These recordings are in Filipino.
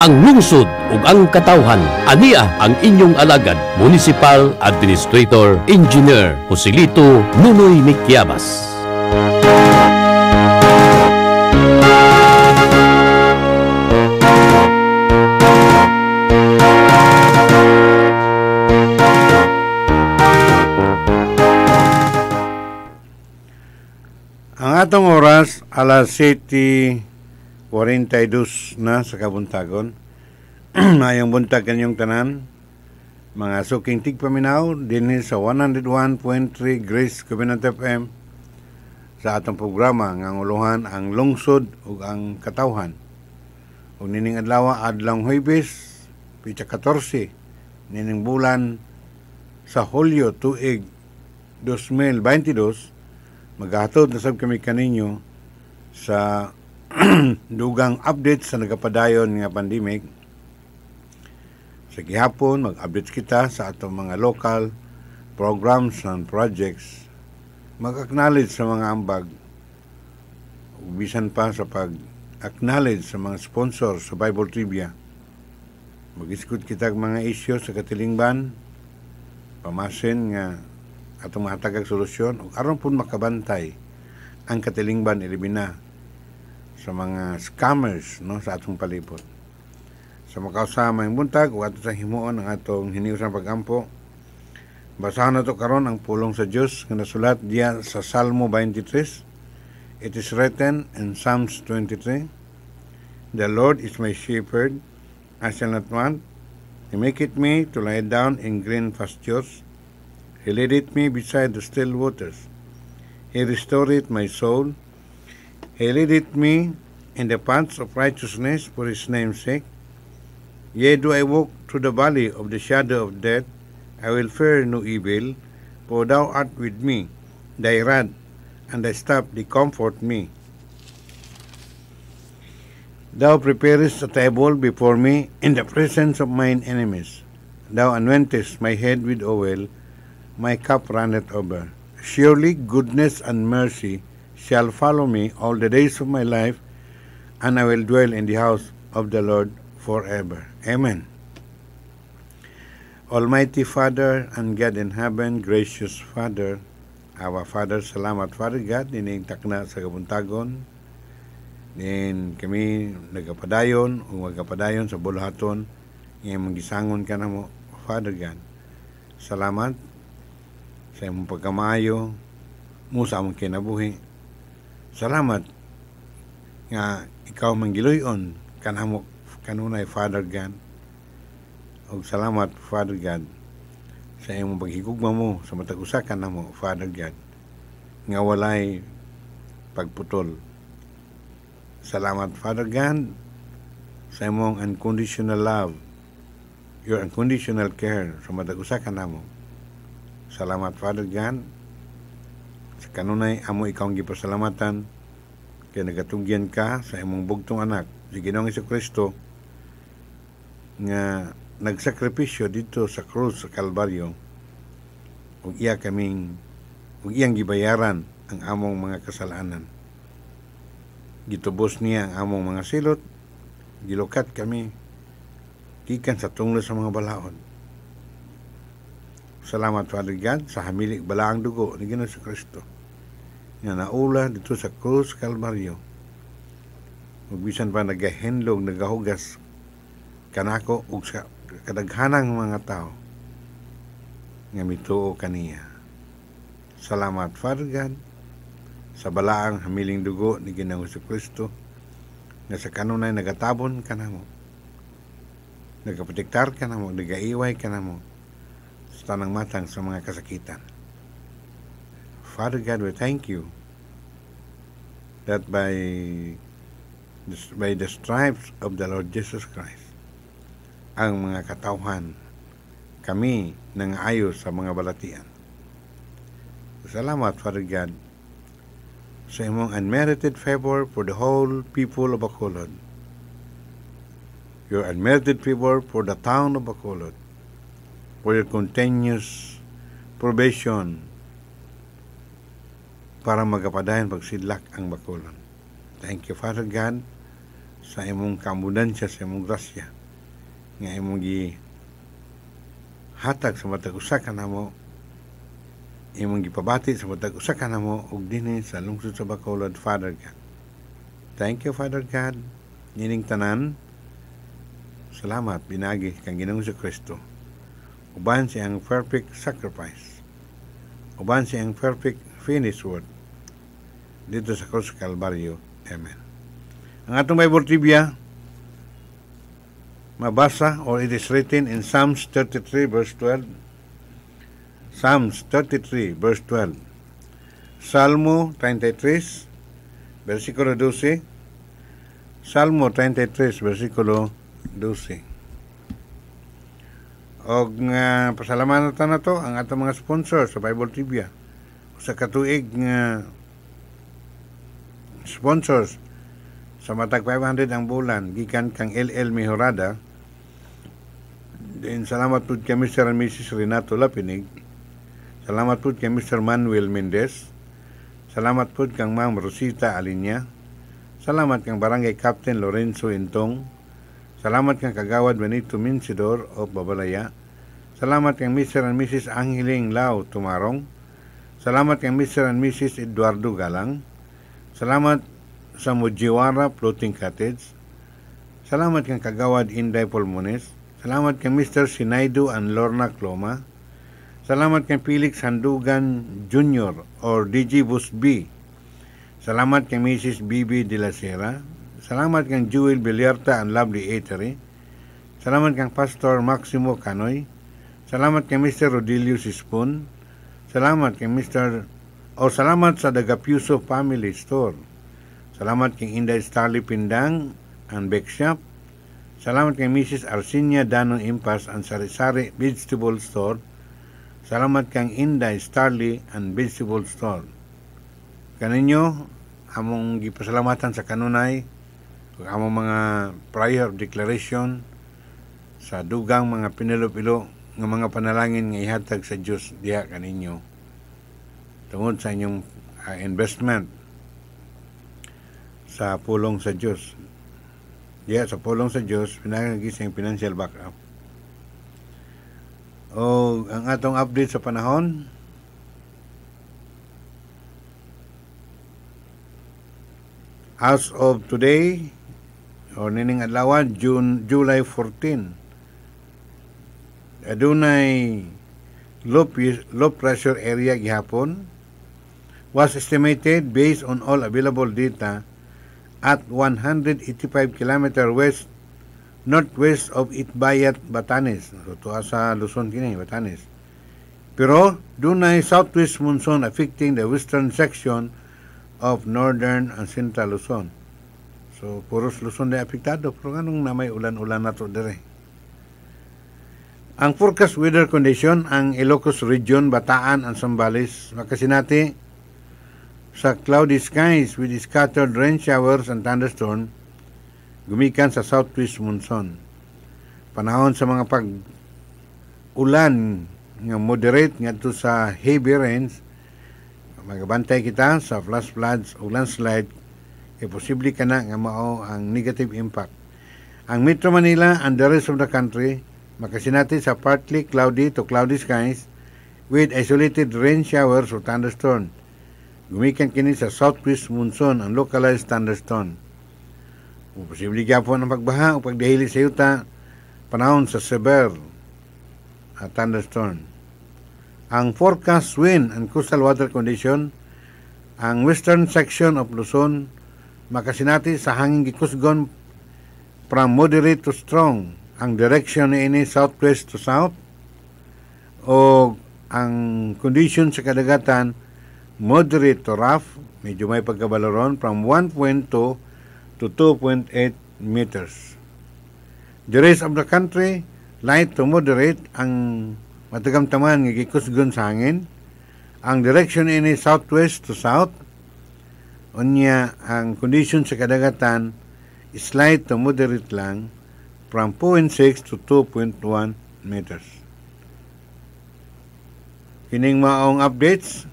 ang lungsod ug ang katawhan. Ania ang inyong alagad, Municipal Administrator Engineer Joselito Nunoy Mikiabas. Ang atong oras, alas 7 42 na sa kabuntagon. Ayong buntag kanyong tanan, mga suking tigpaminaw, din sa 101.3 Grace Covenant FM sa atong programa nga uluhan ang lungsod ug ang katawhan. Ug nining adlaw adlang Huwebes, picha 14 nining bulan sa Hulyo tuig 2022 maghatod na sab kami kaninyo sa dugang update sa nagapadayon nga pandemic. Sa gihapon, mag-update kita sa atong mga local programs and projects. Mag-acknowledge sa mga ambag. Bisan pa sa pag-acknowledge sa mga sponsor sa Bible Trivia. Mag-iskut kita mga isyo sa katilingban. Pamasin nga atong mahatag solusyon. Aron pun makabantay ang katilingban ilibina sa mga scammers no, sa atong palipod. Sa makausa may buntag o ato sa himuon ang atong hiniusang pagampo. Basahan na to karon ang pulong sa Dios nga nasulat diya sa Salmo 23. It is written in Psalms 23. The Lord is my shepherd, I shall not want. He maketh me to lie down in green pastures. He leadeth me beside the still waters. He restoreth my soul. He leadeth me in the paths of righteousness for his name's sake. Yea, do I walk through the valley of the shadow of death, I will fear no evil, for thou art with me. Thy rod and thy staff, they comfort me. Thou preparest a table before me in the presence of mine enemies. Thou anointest my head with oil, my cup runneth over. Surely goodness and mercy shall follow me all the days of my life, and I will dwell in the house of the Lord forever. Amen. Almighty Father and God in heaven, gracious Father, our Father, salamat Father God, ining takna sa kabuntagon, din kami nagapadayon o magapadayon sa bulhaton, ngayon magisangon ka na mo, Father God. Salamat sa imong pagkamayo, musa sa kinabuhi, Salamat nga ikaw manggiluyon kanamo kanunay Father God. Og salamat Father God sa imong paghigugma mo sa matag usa ka namo Father God nga walay pagputol. Salamat Father God sa imong unconditional love, your unconditional care sa matag usa ka namo. Salamat Father God sa kanunay, amo ikaw ang gipasalamatan, kaya nagatugyan ka sa imong bugtong anak, si Ginoong Iso Kristo, nga nagsakripisyo dito sa krus sa Kalbaryo, ug iya kaming, ug iyang gibayaran ang among mga kasalanan. Gitubos niya ang among mga silot, gilukat kami, gikan sa tunglo sa mga balaod Salamat, Father God, sa hamilik balaang dugo ni Ginoon Kristo na naula dito sa Cruz Kalbaryo. Magbisan pa nagahenlog, nagahugas kanako ug sa kadaghanang mga tao nga mituo kaniya. Salamat, Father God, sa balaang hamiling dugo ni Ginoong Kristo nga sa kanunay nagatabon kanamo. Nagaprotektar kanamo, nagaiway kanamo sa tanang matang sa mga kasakitan. Father God, we thank you that by by the stripes of the Lord Jesus Christ, ang mga katauhan kami ng ayos sa mga balatian. Salamat, Father God, sa imong unmerited favor for the whole people of Bacolod. Your unmerited favor for the town of Bacolod for your continuous probation para magapadayan pagsidlak ang bakulan. Thank you, Father God, sa imong kamudansya, sa imong grasya, nga imong gi hatag sa matag usa ka namo imong gipabati sa matag usa ka namo ug dinhi sa lungsod sa Bacolod Father God thank you Father God nining tanan salamat binagi kang Ginoong Kristo uban ang perfect sacrifice, uban ang perfect finish word dito sa Cruz Calvario. Amen. Ang atong Bible trivia, mabasa or it is written in Psalms 33 verse 12. Psalms 33 verse 12. Salmo 33 versikulo 12. Salmo 33 versikulo 12 og nga uh, pasalamatan nato ang atong mga sponsor sa Bible TV sa katuig nga sponsors sa matag 500 ang bulan gikan kang LL Mejorada din salamat po kay Mr. and Mrs. Renato Lapinig salamat po kay Mr. Manuel Mendez salamat po kang Ma'am Rosita Alinya salamat kang Barangay Captain Lorenzo Intong Salamat kang kagawad Benito Minsidor o Babalaya. Salamat kay Mr. and Mrs. Angeling Lau Tumarong. Salamat kay Mr. and Mrs. Eduardo Galang. Salamat sa Mujiwara Floating Cottage. Salamat kay Kagawad Inday Pulmones. Salamat kay Mr. Sinaido and Lorna Cloma. Salamat kay Felix Handugan Jr. or DG Busby. Salamat kay Mrs. BB De La Sera. Salamat kang Jewel Bilierta and Lovely Eatery. Salamat kang Pastor Maximo Canoy. Salamat kay Mr. Rodilio Sispon. Salamat kay Mr. O salamat sa Dagapuso Family Store. Salamat kay Inday Starly Pindang and Bake Shop. Salamat kay Mrs. Arsinia Danong Impas and Sari-Sari Vegetable Store. Salamat kay Inday Starly and Vegetable Store. Kaninyo, among gipasalamatan sa kanunay, among mga prior declaration sa dugang mga pinilo-pilo ng mga panalangin nga ihatag sa Dios diha kaninyo tungod sa inyong uh, investment sa pulong sa Dios diha sa pulong sa Dios pinagagi sa financial backup o ang atong update sa panahon as of today or nining adlaw June July 14 adunay low, low pressure area gihapon was estimated based on all available data at 185 km west northwest of Itbayat, Batanes. So, tuwa sa Luzon kini, Batanes. Pero, dunay southwest monsoon affecting the western section of northern and central Luzon. So, puros Luzon na apektado. Pero, anong namay ulan-ulan na to dire? Ang forecast weather condition ang Ilocos Region, Bataan, and Sambales, Makasinati, sa cloudy skies with scattered rain showers and thunderstorm, gumikan sa southwest monsoon. Panahon sa mga pag ulan nga moderate nga to sa heavy rains, magabantay kita sa flash floods o landslide, e posible ka na nga mao ang negative impact. Ang Metro Manila and the rest of the country Makasinatis sa partly cloudy to cloudy skies with isolated rain showers or thunderstorm. Gumikan kini sa southwest monsoon ang localized thunderstorm. Kung posible gyapon ang pagbaha o pagdahili sa yuta, panahon sa severe at thunderstorm. Ang forecast wind and coastal water condition, ang western section of Luzon makasinati sa hangin gikusgon from moderate to strong ang direction ini southwest to south o ang condition sa kadagatan moderate to rough medyo may pagkabalaron from 1.2 to 2.8 meters the rest of the country light to moderate ang matagamtaman nga gikusgon sa hangin ang direction ini southwest to south unya ang condition sa kadagatan slight to moderate lang from 0.6 to 2.1 meters. Kining maong updates,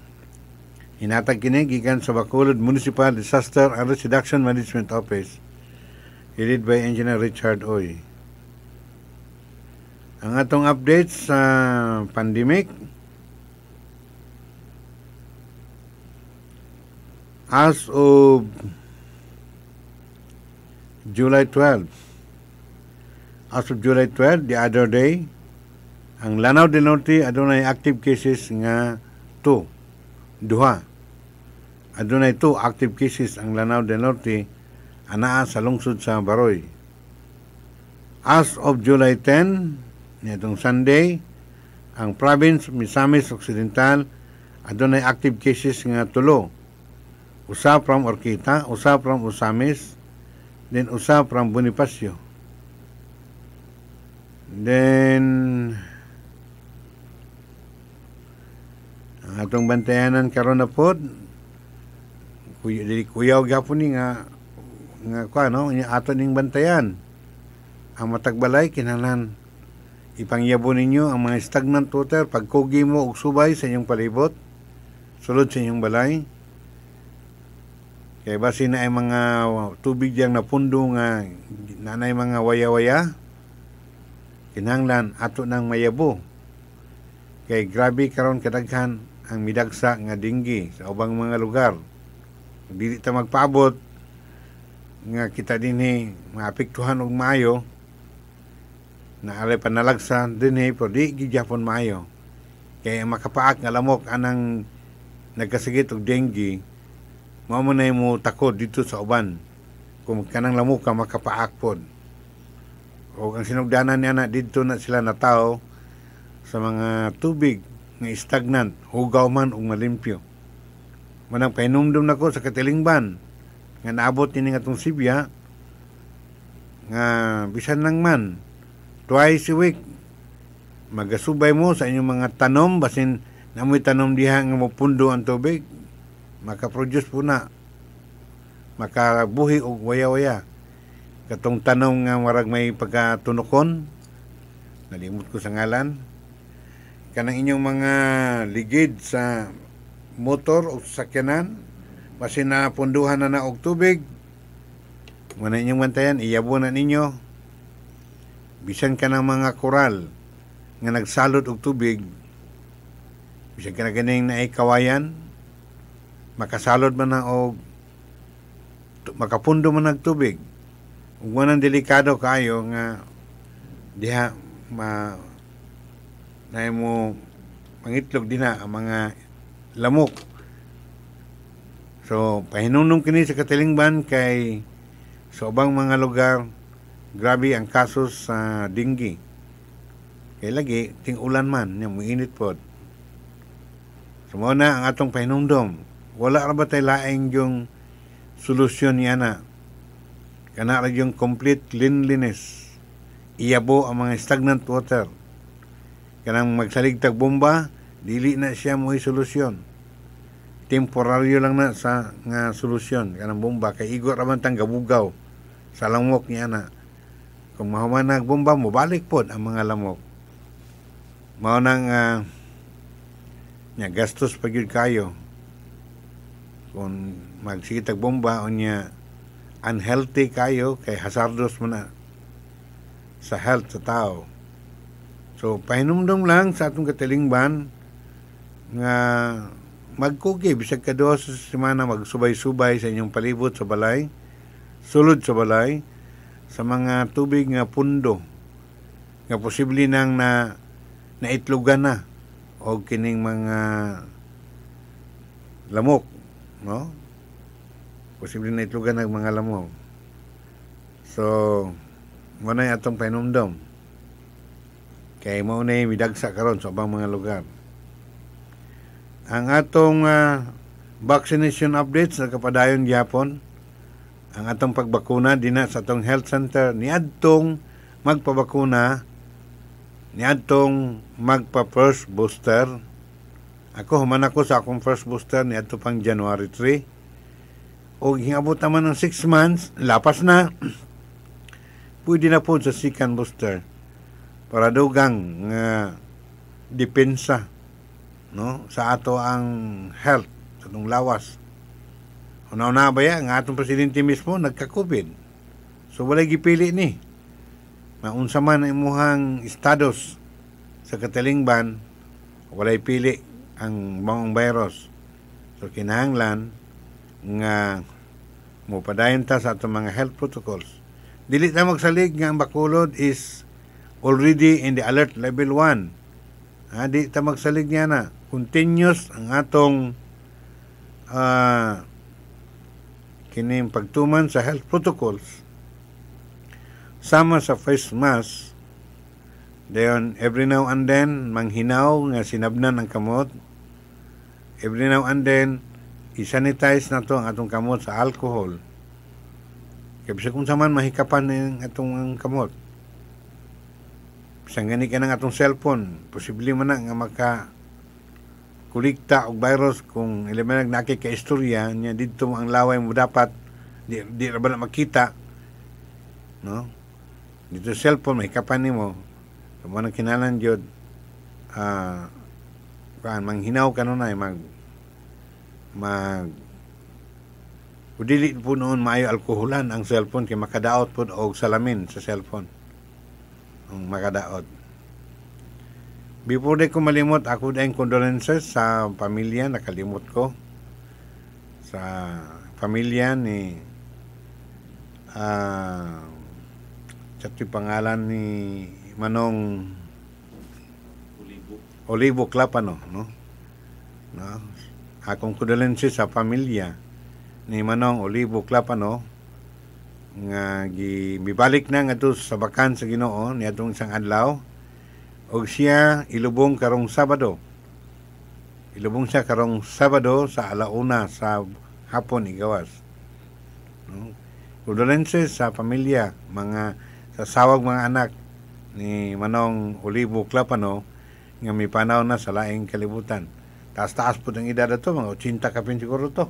hinatag kini gikan sa Bacolod Municipal Disaster and Risk Reduction Management Office, headed by Engineer Richard Oy. Ang atong updates sa pandemic, as of July 12, as of July 12, the other day, ang Lanao del Norte adunay active cases nga 2. Duha. Adunay 2 active cases ang Lanao del Norte anaa sa lungsod sa Baroy. As of July 10, nitong Sunday, ang province Misamis Occidental adunay active cases nga 3. Usa from Orquita, usa from Usamis, then usa from Bonifacio. Then, ang atong bantayanan karon na po, diri dili kuyaw gapon nga nga ko ano nya ato ning bantayan ang matagbalay kinahanglan ipangyabo ninyo ang mga stagnant water pagkugi mo og subay sa inyong palibot sulod sa inyong balay kay basi na ay mga tubig diyang napundo nga nanay mga waya-waya kinahanglan ato nang mayabo kay grabe karon kadaghan ang midagsa nga dinggi sa ubang mga lugar dili ta magpaabot nga kita dinhi maapektuhan og maayo na alay panalagsa dinhi pero di gyapon maayo kay ang makapaak nga lamok anang nagkasigit og dengue mao man mo takot dito sa uban kung kanang lamok ka makapaak pod o ang sinugdanan ni na dito na sila na tao sa mga tubig nga stagnant, hugaw man o malimpyo. Manang painumdum nako sa katilingban nga naabot ini nga tong sibya nga bisan lang man twice a week magasubay mo sa inyong mga tanom basin namoy tanom diha nga mapundo ang tubig makaproduce po na makabuhi og waya-waya Katong tanong nga warag may pagkatunokon, nalimot ko sa ngalan, kanang inyong mga ligid sa motor o sa sakyanan, basi na punduhan na na og tubig, muna inyong mantayan iyabo na ninyo, bisan ka ng mga koral nga nagsalot og tubig, bisan ka na ganing na kawayan, makasalod man na og makapundo man ng tubig, wanang delikado kayo nga diha ma na mo mangitlog din na ang mga lamok. So, pahinunong kini sa katilingban kay sa ubang mga lugar, grabe ang kaso sa dinggi. Kay lagi, ting ulan man, yung mainit po. Sumuna so, ang atong pahinungdom. Wala ra ba tayo laing yung solusyon niya na kana ra yung complete cleanliness iyabo ang mga stagnant water kanang magsaligtag bomba dili na siya mo solusyon temporaryo lang na sa nga solusyon kanang bomba kay igot ra man tang gabugaw sa lamok niya na kung mahuman na bomba mo balik pod ang mga lamok mao nang uh, nga gastos pagyud kayo kung magsigitag bomba o niya unhealthy kayo, kay hazardous mo na sa health sa tao. So, pahinumdum lang sa atong katilingban nga magkugi, bisag ka sa semana magsubay-subay sa inyong palibot sa balay, sulod sa balay, sa mga tubig nga pundo nga posible nang na naitlugan na o kining mga lamok no posible na itlugan ang mga lamog so mo na atong painumdom kay mo na midagsa karon sa abang mga lugar ang atong uh, vaccination updates sa kapadayon gyapon ang atong pagbakuna dina sa atong health center niadtong magpabakuna niadtong magpa first booster ako human ako sa akong first booster niadto pang January 3 o hingabot naman ng 6 months, lapas na, pwede na po sa second booster para dugang uh, depensa no sa ato ang health atong lawas unaw una ba ya nga atong presidente mismo nagka-covid so wala gipili ni na unsa man ang imuhang status sa katalingban wala pili ang maong virus so kinahanglan nga mupadayon ta sa atong mga health protocols. Dili na magsalig nga ang bakulod is already in the alert level 1. Ha, di ta magsalig niya na. Continuous ang atong uh, ah, kining pagtuman sa health protocols sama sa face mask then every now and then, manghinaw nga sinabnan ang kamot. Every now and then, i na to ang atong kamot sa alcohol. Kaya bisa kung saman mahikapan ng atong kamot. Bisang gani ka ng atong cellphone, posible man na nga maka kulikta og virus kung elemenag naki ka istorya niya dito ang laway mo dapat di, di ra na makita no dito cellphone mahikapan nimo kamo nang kinalan jud ah uh, kan manghinaw kanunay mag mag o po noon maayo alkoholan ang cellphone kay makadaot po og salamin sa cellphone. Ang makadaot. Before day ko malimot, ako dahing condolences sa pamilya, nakalimot ko. Sa pamilya ni ah uh, pangalan ni Manong Olivo Clapano, no? No, akong condolences sa pamilya ni Manong Olivo Clapano nga gibibalik na nga sa bakan sa Ginoo ni atong isang adlaw og siya ilubong karong Sabado ilubong siya karong Sabado sa alauna sa hapon igawas no? condolences sa pamilya mga sa sawag mga anak ni Manong Olivo Clapano nga mipanaw na sa laing kalibutan Taas taas po ng edad to, mga 80 ka pin siguro to.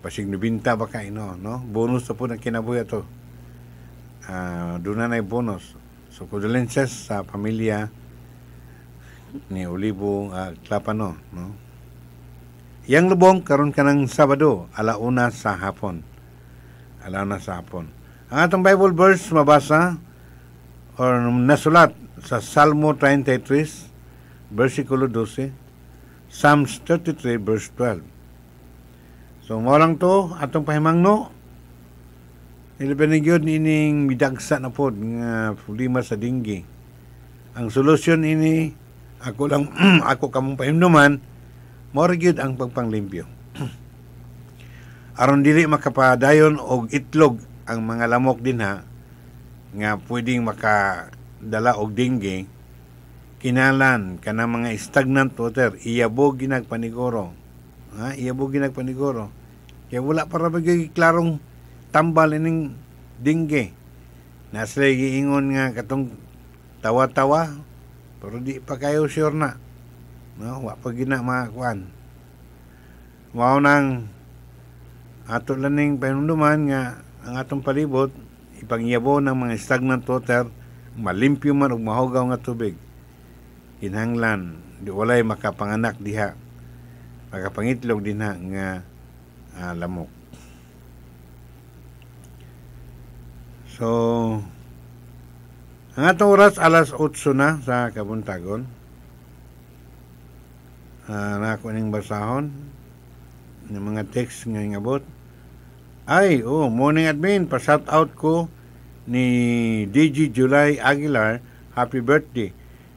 Pasig nubinta ba kayo, no? no? Bonus to po ng kinabuya to. Uh, doon na na bonus. So, condolences sa pamilya ni Olivo uh, ah, Clapano, no? Yang lubong, karon ka ng Sabado, alauna sa hapon. Alauna sa hapon. Ang atong Bible verse mabasa or nasulat sa Salmo 33, versikulo 12, Psalms 33 verse 12. So mo lang to atong pahimangno. Ilipanig yun ining midagsa na pod nga problema sa dinggi. Ang solusyon ini ako lang ako kamong pahimnuman more gyud ang pagpanglimpyo. aron dili makapadayon og itlog ang mga lamok dinha nga pwedeng makadala og dengue kinalan kanang mga stagnant water iyabog ginagpaniguro ha iyabog ginagpaniguro kaya wala para bagay klarong tambal ining dingge nasla ingon nga katong tawa-tawa pero di pa kayo sure na no wa pa gina makakuan mao nang ato laning panunduman nga ang atong palibot ipangyabo ng mga stagnant water malimpyo man og mahugaw nga tubig kinahanglan di walay makapanganak diha makapangitlog dinha nga uh, lamok so ang atong oras alas 8 na sa kabuntagon uh, ah, na ako ning basahon ng mga text nga ingabot ay oh morning admin pa shout out ko ni DJ July Aguilar happy birthday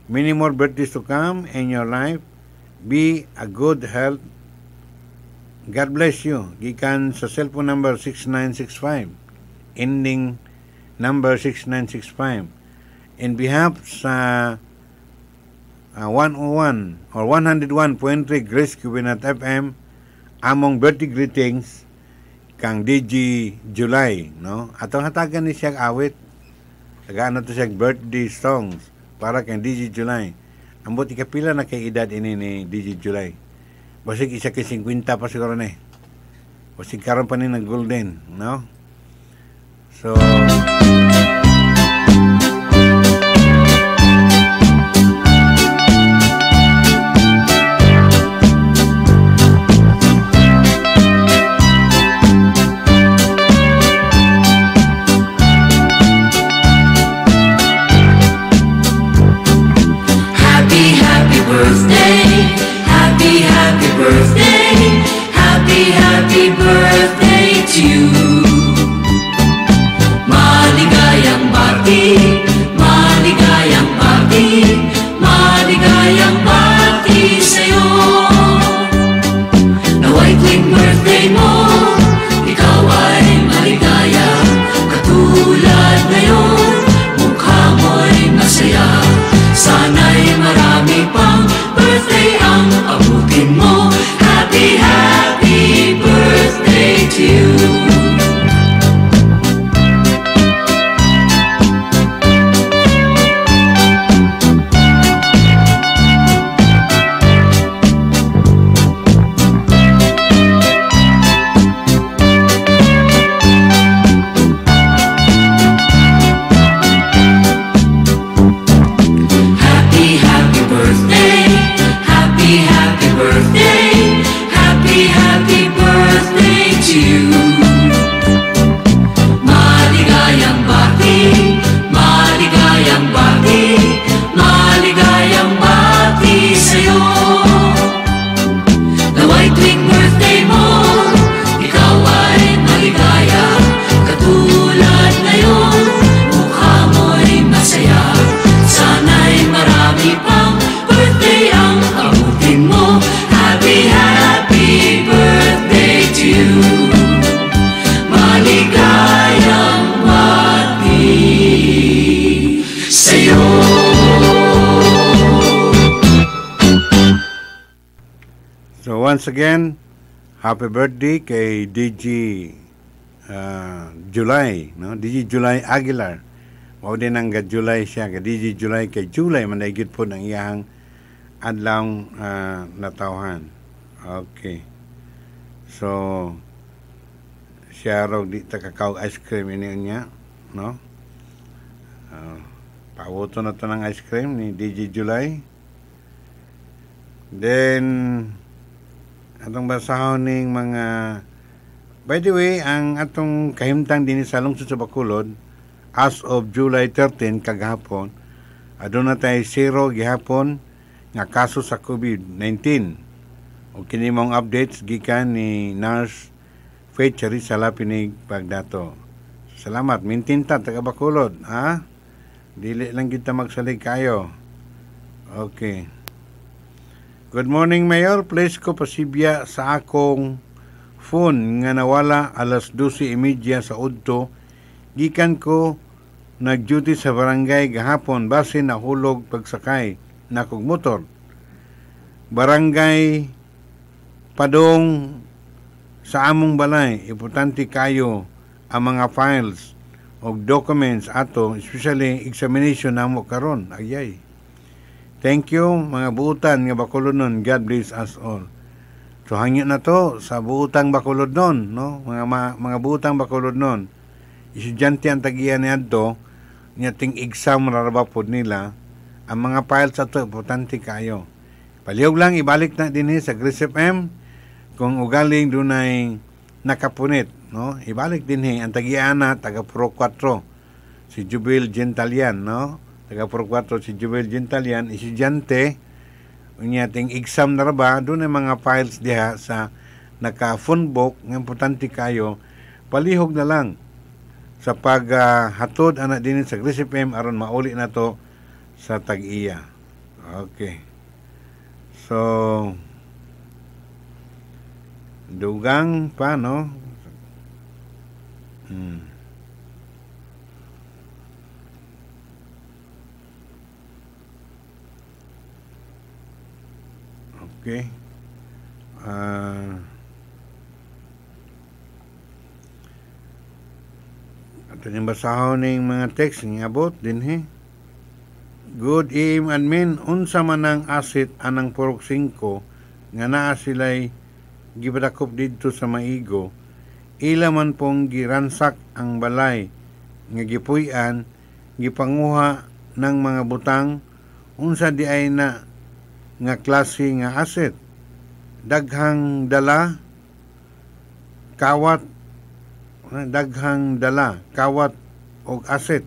many more birthdays to come in your life. Be a good health. God bless you. Gikan sa cellphone number 6965. Ending number 6965. In behalf sa uh, 101 or 101.3 Grace Cubinat FM, among birthday greetings kang DJ July, no? Atong hatagan ni siya awit. Tagaan na to siya birthday songs para kang DJ July. Ang buti pila na kay edad ini ni DJ July. Basig isa kay 50 pa siguro ni. Basig karon pa ni nag golden, no? So, again, happy birthday kay DG uh, July, no? DG July Aguilar. Mao din ang July siya, kay DG July kay July man gid po ng iyang adlaw uh, natawhan. Okay. So siya raw di ta kakao ice cream ini niya, no? Uh, pawoto na to ng ice cream ni DG July. Then atong basahon ning mga By the way, ang atong kahimtang din sa lungsod sa Bacolod as of July 13 kagahapon aduna tay zero gihapon nga kaso sa COVID-19. O kini mong updates gikan ni Nurse Faith Charissa Lapinig pagdato. Salamat, mintinta taga Bacolod, ha? Dili lang kita magsalig kayo. Okay. Good morning, Mayor. Please ko pasibya sa akong phone nga nawala alas 12.30 e sa Udto. Gikan ko nag-duty sa barangay gahapon base nahulog pagsakay na kog motor. Barangay Padong sa among balay, importante kayo ang mga files o documents ato, especially examination namo karon. Ayay. Thank you mga buutan nga bakulunon. God bless us all. So hangyo na to sa buutang bakulod nun, no? Mga ma, mga buutang bakulod nun. Estudyante ang tagiyan niya to, niya ting exam raraba po nila, ang mga files to, importante kayo. Palihog lang, ibalik na din sa Gris FM, kung ugaling dunay nakapunit, no? Ibalik din ang na, taga Pro 4, si Jubil Gentalian, no? taga Porquato si Joel Gentalian, estudyante, unyating exam na ba, doon ang mga files diha sa naka phone book, ng importante kayo, palihog na lang sa paghatod uh, anak din sa Grace FM aron mauli na to sa tag-iya. Okay. So, dugang pa, no? Hmm. Okay? Uh, ato niyang basahon ng mga text nga abot din he. Eh. Good aim admin, unsa man ang asit anang purok 5 nga naa sila'y gibadakop didto sa maigo, ila man pong giransak ang balay nga gipuy-an gipanguha ng mga butang unsa di ay na nga klase nga asset. Daghang dala kawat daghang dala kawat og asset.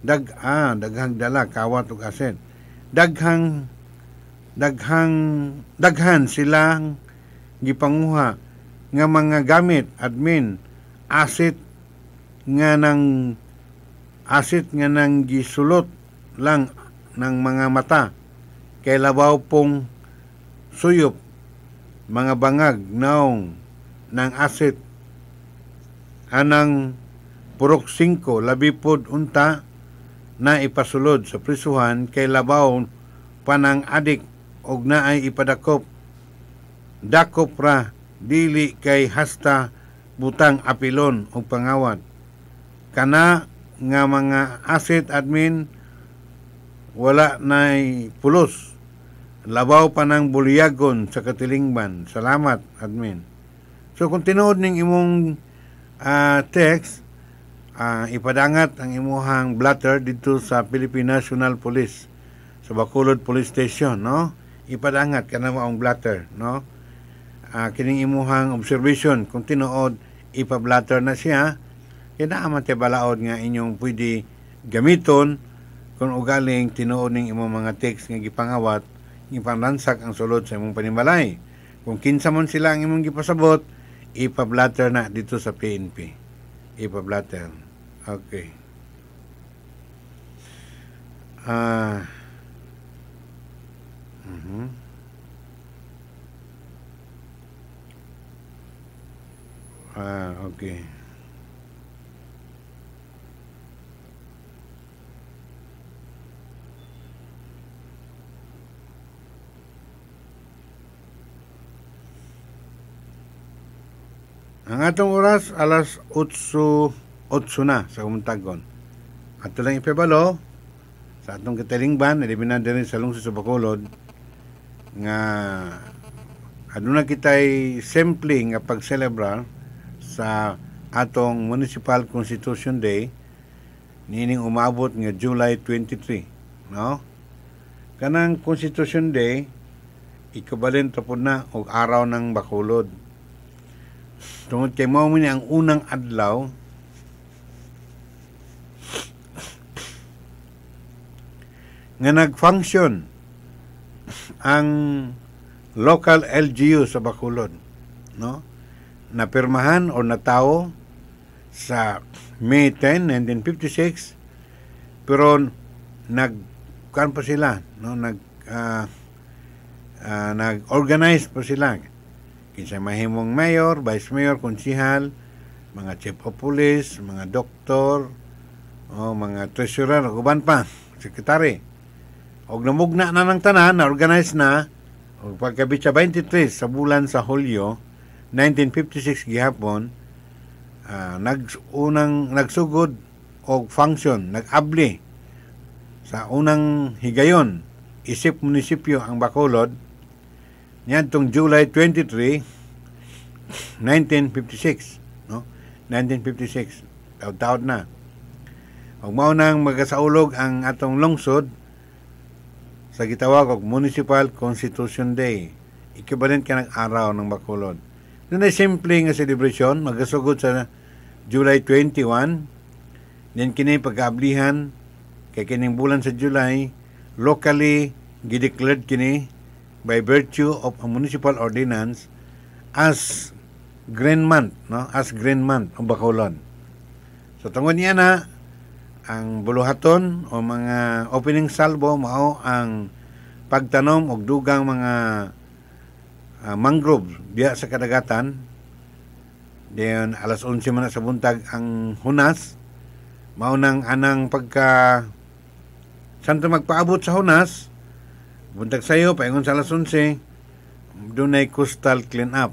Dag ah, daghang dala kawat og asset. Daghang daghang daghan silang gipanguha nga mga gamit admin asset nga nang asit nga nang gisulot lang ng mga mata kay labaw pong suyop mga bangag naong ng asit hanang purok 5 labipod unta na ipasulod sa prisuhan kay labaw panang adik og naay ipadakop dakop ra dili kay hasta butang apilon og pangawat kana nga mga asset admin wala nay pulos Labaw pa ng bulyagon sa katilingban. Salamat, admin. So, kung tinuod ning imong uh, text, uh, ipadangat ang imuhang blatter dito sa Philippine National Police sa Bacolod Police Station, no? Ipadangat ka na ang blatter, no? Uh, kining imuhang observation, kung tinuod, ipablatter na siya, kinaaman te balaod nga inyong pwede gamiton kung ugaling tinuod ning imong mga text nga gipangawat ipanglansak ang sulod sa imong panimalay. Kung kinsa man sila ang imong gipasabot, ipablatter na dito sa PNP. Ipablatter. Okay. Ah. Uh, uh-huh. Ah, okay. Ang atong oras, alas 8, na sa Kumuntagon. At lang ipebalo, sa atong katilingban, eliminan din sa lungsod sa Bacolod, nga aduna ano kitay sampling nga pagselebrar sa atong Municipal Constitution Day nining umabot nga July 23, no? Kanang Constitution Day ikabalin tapod na og araw ng Bacolod Tungod kay mao man ang unang adlaw nga nagfunction ang local LGU sa Bacolod, no? Napirmahan o natao sa May 10, 1956, pero nag kan pa sila, no? Nag uh, uh, nag-organize pa sila Kinsay mahimong mayor, vice mayor, konsihal, mga chief of police, mga doktor, o mga treasurer, uban pa, sekretary. Og namugna na ng tanan, na-organize na, og pagkabit 23 sa bulan sa Hulyo, 1956 gihapon, uh, nagunang nagsugod og function, nag-abli sa unang higayon, isip munisipyo ang Bacolod, yan tong July 23, 1956. No? 1956. Taot-taot na. Huwag nang magasaulog ang atong lungsod sa gitawag og Municipal Constitution Day. Equivalent ka ng araw ng Bacolod. Doon ay simple nga celebration, magasugod sa July 21, Nin kini pagkaablihan kay kining bulan sa July locally gideclared kini by virtue of a municipal ordinance as Grand Month, no? As Grand Month ang Bacolod. So tungod niya na ang buluhaton o mga opening salvo mao ang pagtanom og dugang mga uh, mangrove diya sa kadagatan. Then alas 11 man sa buntag ang hunas mao nang anang pagka santo magpaabot sa hunas Buntag sayo, paingon sa alas 11, doon ay coastal clean up.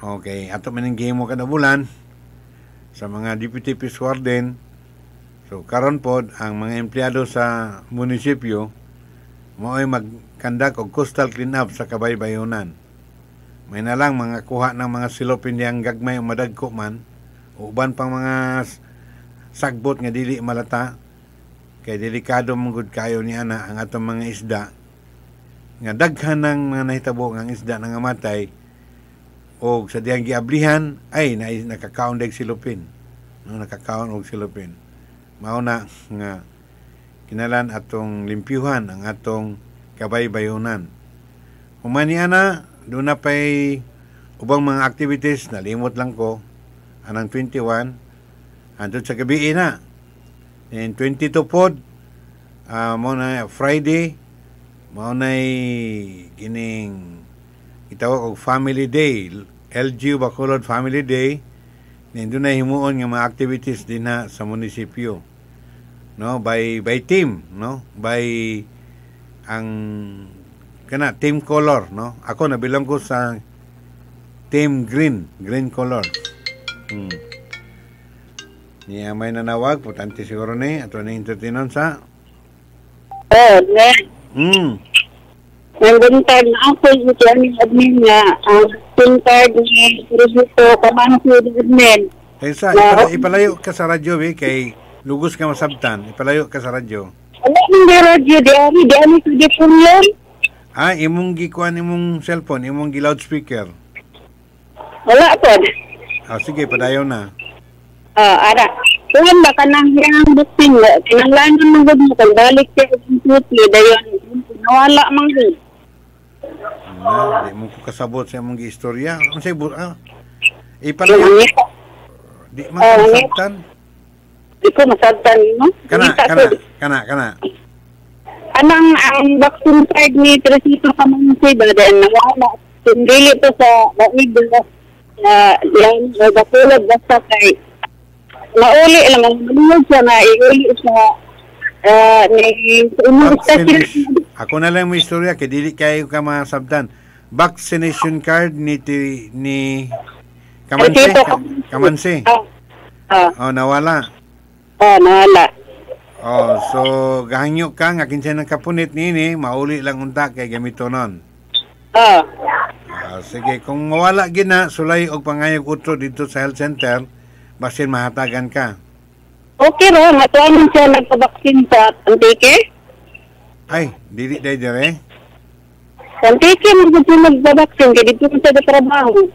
Okay, ato man game mo kada bulan sa mga deputy peace warden. So karon pod ang mga empleyado sa munisipyo mao ay magkandak og coastal clean up sa kabaybayonan. May na lang mga kuha ng mga silopin niyang gagmay o madagko man uban pang mga sagbot nga dili malata kay delikado mong good kayo ni ana ang atong mga isda nga daghan ng mga nahitabo nga isda nga namatay o sa diyang giablihan ay na, nakakaon dag silupin no nakakaon og silupin mao na nga kinalan atong limpyuhan ang atong kabaybayonan human ana do na pay ubang mga activities nalimot lang ko anang 21 antud sa gabi na in 22 pod uh, ah, mo na Friday mao nay gining itawag og family day LGU Bacolod Family Day nindo na himuon nga mga activities din na sa munisipyo no by by team no by ang kana team color no ako nabilang ko sa team green green color hmm. niya may nanawag putante siguro ni ato ni entertainon sa Oh, yeah. Mm. Nandun na ako yung aming admin nga, ang ah, tingtag ni Regito, kamano si admin. Hey, eh, sa, ipala, ipalayo ka sa radyo, eh, kay lugos ka masabtan. Ipalayo ka sa radyo. Ano yung radyo, di ami, di ami ko di yun. Ah, imong gikuan imong cellphone, imong gi loudspeaker. Wala po. Ah, sige, padayon na. Ah, uh, ara. Kung ba ka nang hirang busing, kinanglanan ng gud mo, balik siya sa dayon, wala mang gid. Na, di mo ko kasabot sa imong istorya. Ang say ah. Ipalaya. Di mo ko masabtan. Di ko masabtan no. Kana kana kana kana. Anang ang vaccine card ni Tresito sa mga say ba dahil nawala. Sundili to sa maig na yan na dakulad basta kay mauli lang ang mga siya na iuli sa uh, ah, ni sa ako na lang may istorya kay dili kay ka masabdan. Vaccination card ni ti, ni Kamansi. Kamansi. Oh, oh nawala. Oh, nawala. Oh, so gahangyo ka nga kinsa nang kapunit ni ini, mauli lang unta kay gamito non. Oh. Ah, sige, kung mawala gina, sulay og pangayog utro dito sa health center, basin mahatagan ka. Okay ra, matuan siya nagpabaksin sa antike? Ay, dili day dire. Kan kaya mo gud magbabaksin kay dito sa trabaho.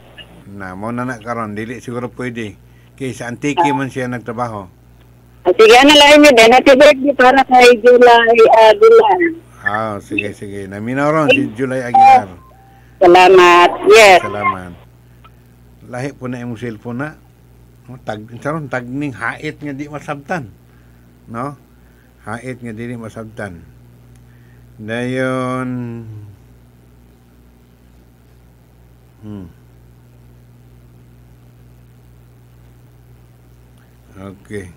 Na mo na na karon dili siguro pwede. Kay sa antike man siya nagtrabaho. Ah, sige ana lain niya din at break para kay July Aguilar. Ah, sige sige. Naminaron si July Aguilar. Salamat. Yes. Salamat. Lahi po na imong cellphone na. No, oh, tag, tagning hait nga di masabtan. No? Hait nga dili masabtan. Ngayon, hmm. Okay.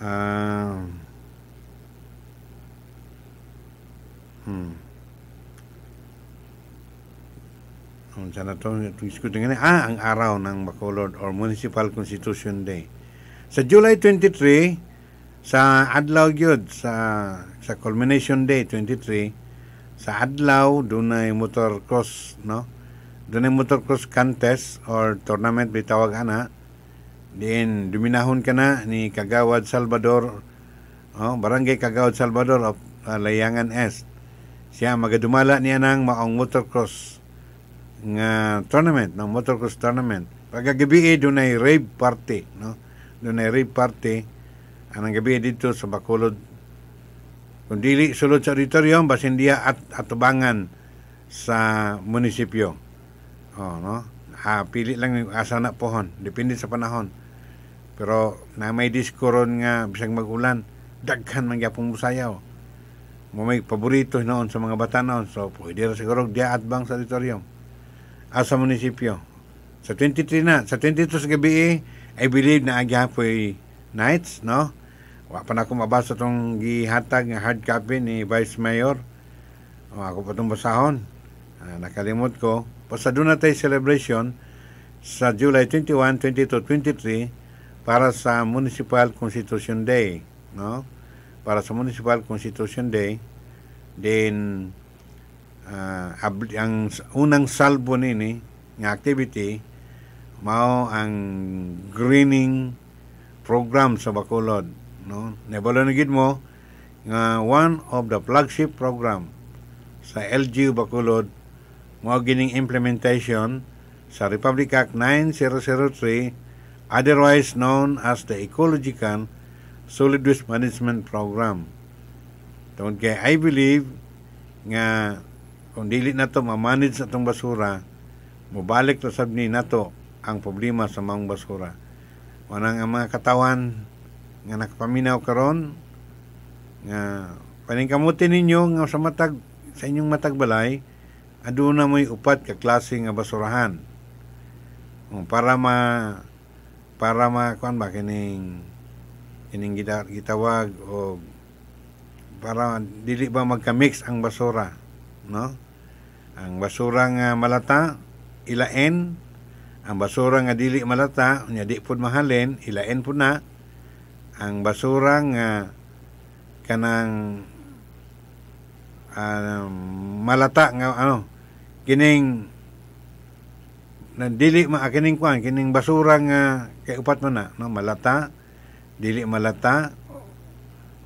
Um, hmm. Kung saan na ito, ah, ang araw ng Bacolod or Municipal Constitution Day. Sa July 23, sa adlaw gyud sa sa culmination day 23 sa adlaw dunay motor cross no. Dunay motor cross contest or tournament bitawag ana. Din duminahon kana ni Kagawad Salvador oh, Barangay Kagawad Salvador of uh, Layangan S Siya magadumala niya nang maong motor cross nga tournament, ng no? motor cross tournament. Pagkagabi eh, dunay rave party, no? Dunay rave party anang gabi dito sa Bacolod. Kung dili sulod sa auditorium, basin dia at atubangan sa munisipyo. Oh, no? Ha, pili lang yung asa na pohon. Depende sa panahon. Pero na may diskoron nga bisag magulan, daghan man gyapong musayaw. Mo may paborito noon sa mga bata noon. So, pwede ra siguro dia at bang sa auditorium. Asa ah, munisipyo. Sa 23 na, sa 22 sa gabi, I believe na agyapoy nights, no? Wa pa na ako mabasa tong gihatag nga hard copy ni Vice Mayor. O, ako pa itong basahon. Ah, nakalimot ko. Pasado na tayo celebration sa July 21, 22, 23 para sa Municipal Constitution Day. No? Para sa Municipal Constitution Day. Then, uh, ang unang salbo nini nga activity mao ang greening program sa Bacolod no nabalo na gid mo nga one of the flagship program sa LGU Bacolod mao gining implementation sa Republic Act 9003 otherwise known as the Ecological Solid Waste Management Program. Tungod kay I believe nga kung dili to ma-manage atong basura mobalik to sab ni nato ang problema sa mga basura. Wanang ang mga katawan nga nakapaminaw karon nga kamutin ninyo nga sa matag sa inyong matag balay aduna mo'y upat ka klase nga basurahan para ma para ma kuan ba kining kining gitawag o para dili ba magka-mix ang basura no ang basura nga malata ilaen ang basura nga dili malata nya di pud mahalen ilaen pud na ang basura nga kanang uh, malata nga ano kining na dili ma ah, kining kwan kining basura nga kay upat man na no malata dili malata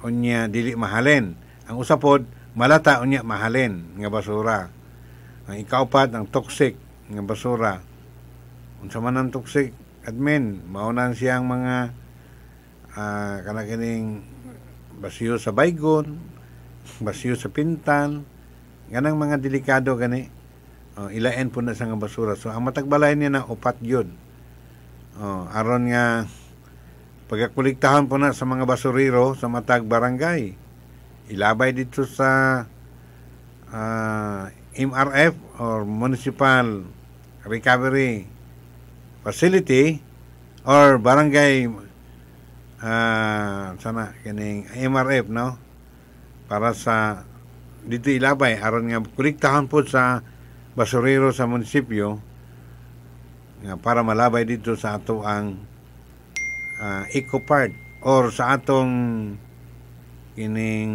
unya dili mahalen ang usapod malata unya mahalen nga basura ang ikaupat ang toxic nga basura unsa man ang toxic admin mao na siyang mga uh, ah, kanakining basiyo sa baygon, basiyo sa pintan, ganang mga delikado gani. Oh, ilaen po na sa nga basura. So ang matagbalay niya na upat yun. Oh, aron nga pagkakuliktahan po na sa mga basuriro sa matag barangay. Ilabay dito sa uh, ah, MRF or Municipal Recovery Facility or Barangay uh, ah, sana kaning MRF no para sa dito ilabay aron nga kolektahan po sa basurero sa munisipyo nga para malabay dito sa ato ang uh, eco part or sa atong kining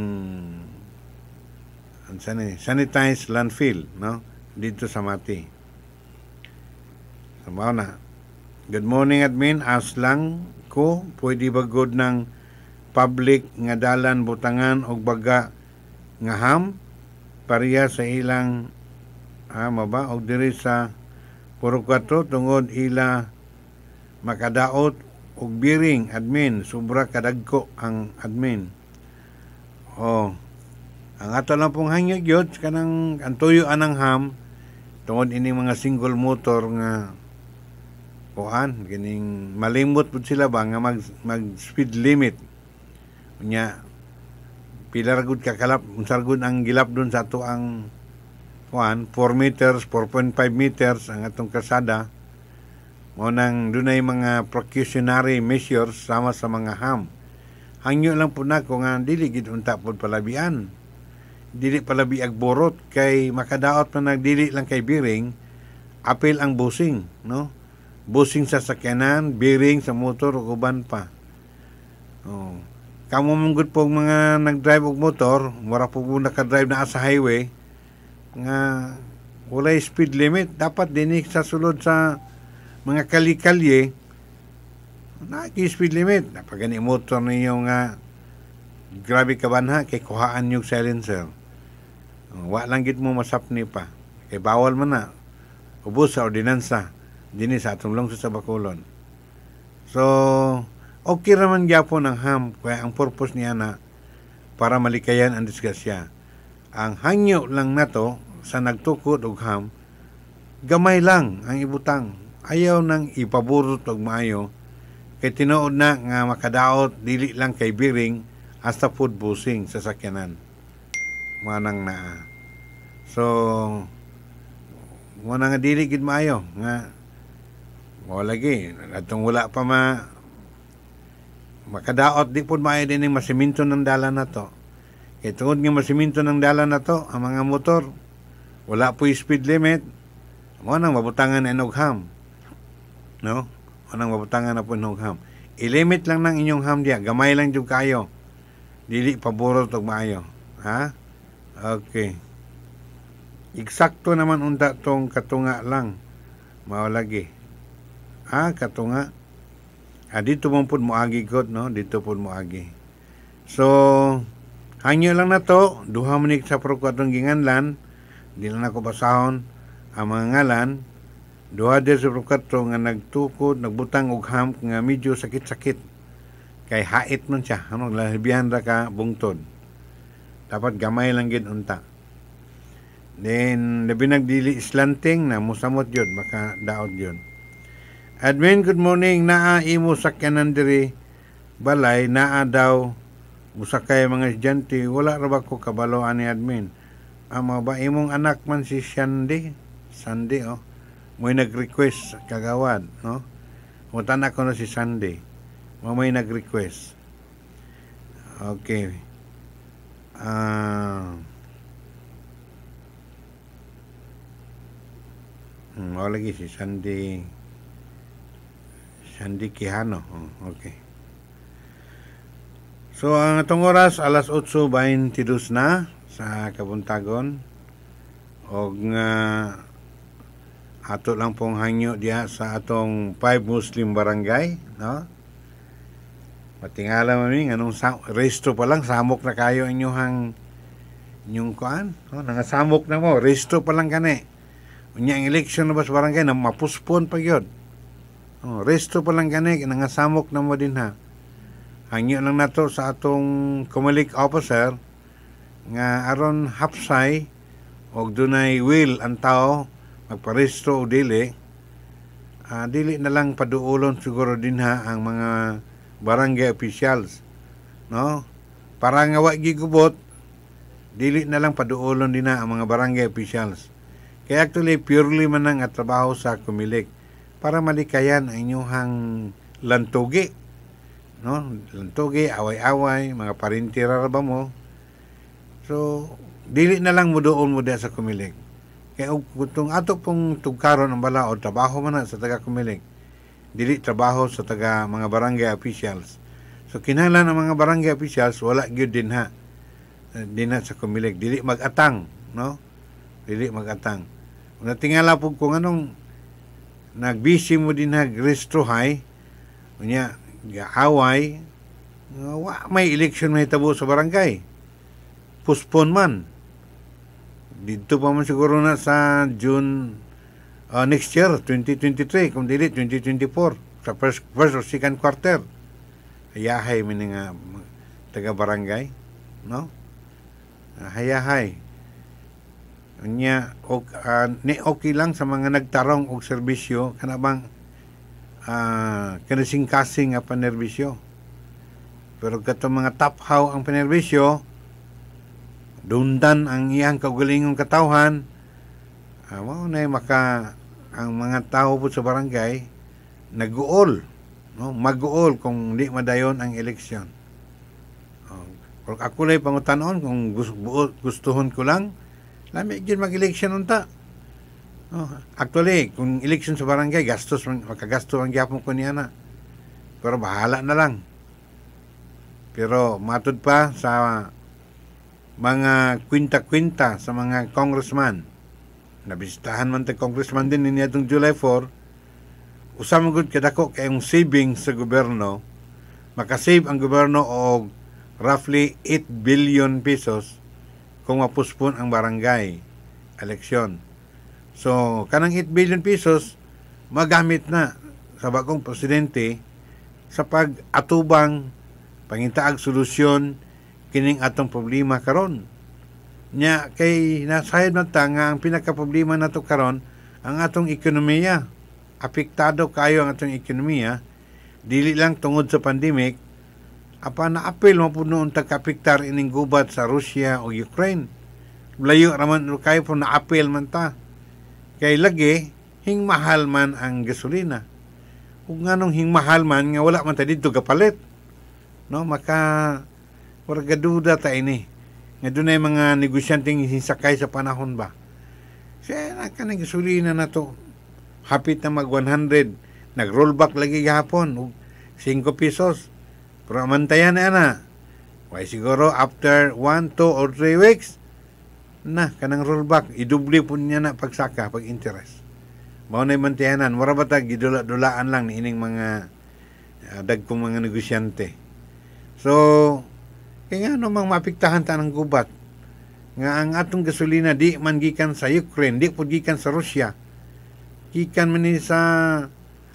sanitize landfill no dito sa Mati. Samaw na. Good morning admin, as lang ko, pwede bagod ng public nga dalan butangan og baga nga ham pareha sa ilang hama ba og diri sa puro kwarto tungod ila makadaot og biring admin sobra kadagko ang admin oh ang ato lang pong hangyo gyud kanang antuyo anang ham tungod ini mga single motor nga kuhan kining malimot pud sila ba nga mag, mag speed limit nya pila gud kakalap unsar gud ang gilap dun sa ato ang kuhan 4 meters 4.5 meters ang atong kasada mo nang dunay mga precautionary measures sama sa mga ham hangyo lang pud nako nga dili gid unta pud palabian dili palabi ag borot kay makadaot man nagdili lang kay biring apil ang busing no busing sa sakyanan, bearing sa motor o uban pa. Oh. Kamo munggod po mga nag-drive og motor, mura po po naka-drive na sa highway nga wala speed limit dapat dinhi eh sa sulod sa mga kalikalye naki speed limit napagani motor ninyo nga grabe ka banha kay kuhaan yung silencer oh, wa lang git mo masapni pa kay bawal man na ubos sa ordinansa dinhi sa atong lungsod sa Bacolod. So, okay raman gyapon ang ham kaya ang purpose niya na para malikayan ang disgrasya. Ang hangyo lang nato sa nagtukod og ham gamay lang ang ibutang. Ayaw nang ipaburot og maayo kay tinuod na nga makadaot dili lang kay biring hasta food busing sa sakyanan. Manang naa. So, mo na nga dili gid maayo nga mo lagi, atong wala pa ma makadaot di pud maayo dining masiminto ng dalan nato. Kay tungod nga masiminto ng dalan nato ang mga motor wala po speed limit. Mo nang mabutangan na og ham. No? Mo nang mabutangan na po og ham. I-limit lang ng inyong ham diya, gamay lang jud kayo. Dili paboro tog maayo, ha? Okay. Eksakto naman unta tong katunga lang. Mawalagi. lagi. Ah, kato nga. Ah, dito mo po moagi kot, no? Dito po moagi. So, hangyo lang na to. Duha manik sa prokatong ginganlan. Di lang ako basahon ang mga ngalan. Duha de sa prokato nga nagtukod, nagbutang og ham nga medyo sakit-sakit. Kay hait nun siya. Ano, lahibihan ra ka bungtod. Dapat gamay lang gid unta. Then, labi nagdili islanting na musamot yun, maka daod yun. Admin, good morning. Naa imo sa kanan diri balay naa daw usakay mga estudyante wala ra ba ko kabalo ani admin. Ama ba imong anak man si Sandy? Sandy oh. May nag-request kagawad, no? Oh. Utan ako na si Sandy. Mamay nag-request. Okay. Ah. Uh, hmm, lagi si Sandy. Sandy Quijano. Oh, okay. So ang atong oras alas 8:22 na sa Kabuntagon og nga uh, ato lang pong hangyo diha sa atong five Muslim barangay, no? Patingala mami anong sa resto pa lang samok na kayo inyong inyong kuan, no? Nangasamok na mo, resto pa lang kani. Unya ang election na ba sa barangay na mapuspon pa gyud. Oh, resto pa lang gani nangasamok na mo din ha. Hangyo lang nato sa atong kumalik officer nga aron hapsay o dunay will ang tao magparesto o dili uh, dili na lang paduulon siguro din ha ang mga barangay officials no para nga wa gigubot dili na lang paduulon din ha ang mga barangay officials kaya actually purely man ang trabaho sa kumilik para malikayan ang inyong lantugi. No? Lantugi, away-away, mga parintira ba mo. So, dili na lang mo doon mo sa kumilig. Kaya kung ato pong tugkaron ang o trabaho man na sa taga kumilig. Dili trabaho sa taga mga barangay officials. So kinahanglan ang mga barangay officials wala gyud din ha. Eh, din sa kumilig dili magatang, no? Dili magatang. Una tingala pug kung anong nagbisi mo din nagrestruhay unya gaaway wa may election may tabo sa barangay postpone man dito pa man siguro na sa June uh, next year 2023 kung dili 2024 sa first, first or second quarter hayahay mi nga taga barangay no hayahay nya og uh, ah, ni okay lang sa mga nagtarong og serbisyo kanabang bang uh, ah, kanasing-kasing nga panerbisyo. Pero katong mga taphaw ang panerbisyo, dundan ang iyang kagalingong katawhan, uh, mao na maka ang mga tao po sa barangay naguol, no? maguol kung di madayon ang eleksyon. Uh, ako na'y pangutanon kung gusto, gustuhon ko lang Lami ah, gyud mag-election unta. Oh, actually, kung election sa barangay, gastos, makagasto ang gyapon ko niya na. Pero bahala na lang. Pero matod pa sa mga kwinta-kwinta sa mga congressman. Nabisitahan man tayo congressman din niya itong July 4. Usamagod kadako kayong saving sa gobyerno. Makasave ang gobyerno o roughly 8 billion pesos kung mapuspon ang barangay eleksyon. So, kanang 8 billion pesos magamit na sa bagong presidente sa pag-atubang pangintaag solusyon kining atong problema karon. Nya kay nasayod na ta nga ang pinaka problema nato karon ang atong ekonomiya. Apektado kayo ang atong ekonomiya dili lang tungod sa pandemic apan naapil mapuno ang tagkapiktar ining gubat sa Russia o Ukraine. Layo raman kayo po naapil man ta. Kay lagi, hing mahal man ang gasolina. Kung nga nung mahal man, nga wala man ta dito kapalit. No, maka wargaduda ta ini. Nga doon ay mga negosyanteng hinsakay sa panahon ba. Siya, naka ng gasolina na to. Hapit na mag 100. Nag-rollback lagi gahapon. 5 pesos Puramantayan na ana. Ah. Why siguro after 1, 2 or 3 weeks na kanang rollback idubli pun niya na pagsaka pag interest. Mao na mantayanan, wala batag gidula-dulaan lang ni ining mga uh, dagkong mga negosyante. So, kaya nga namang ano mapiktahan ta ng gubat nga ang atong gasolina di man gikan sa Ukraine, di pud gikan sa Russia. Gikan man sa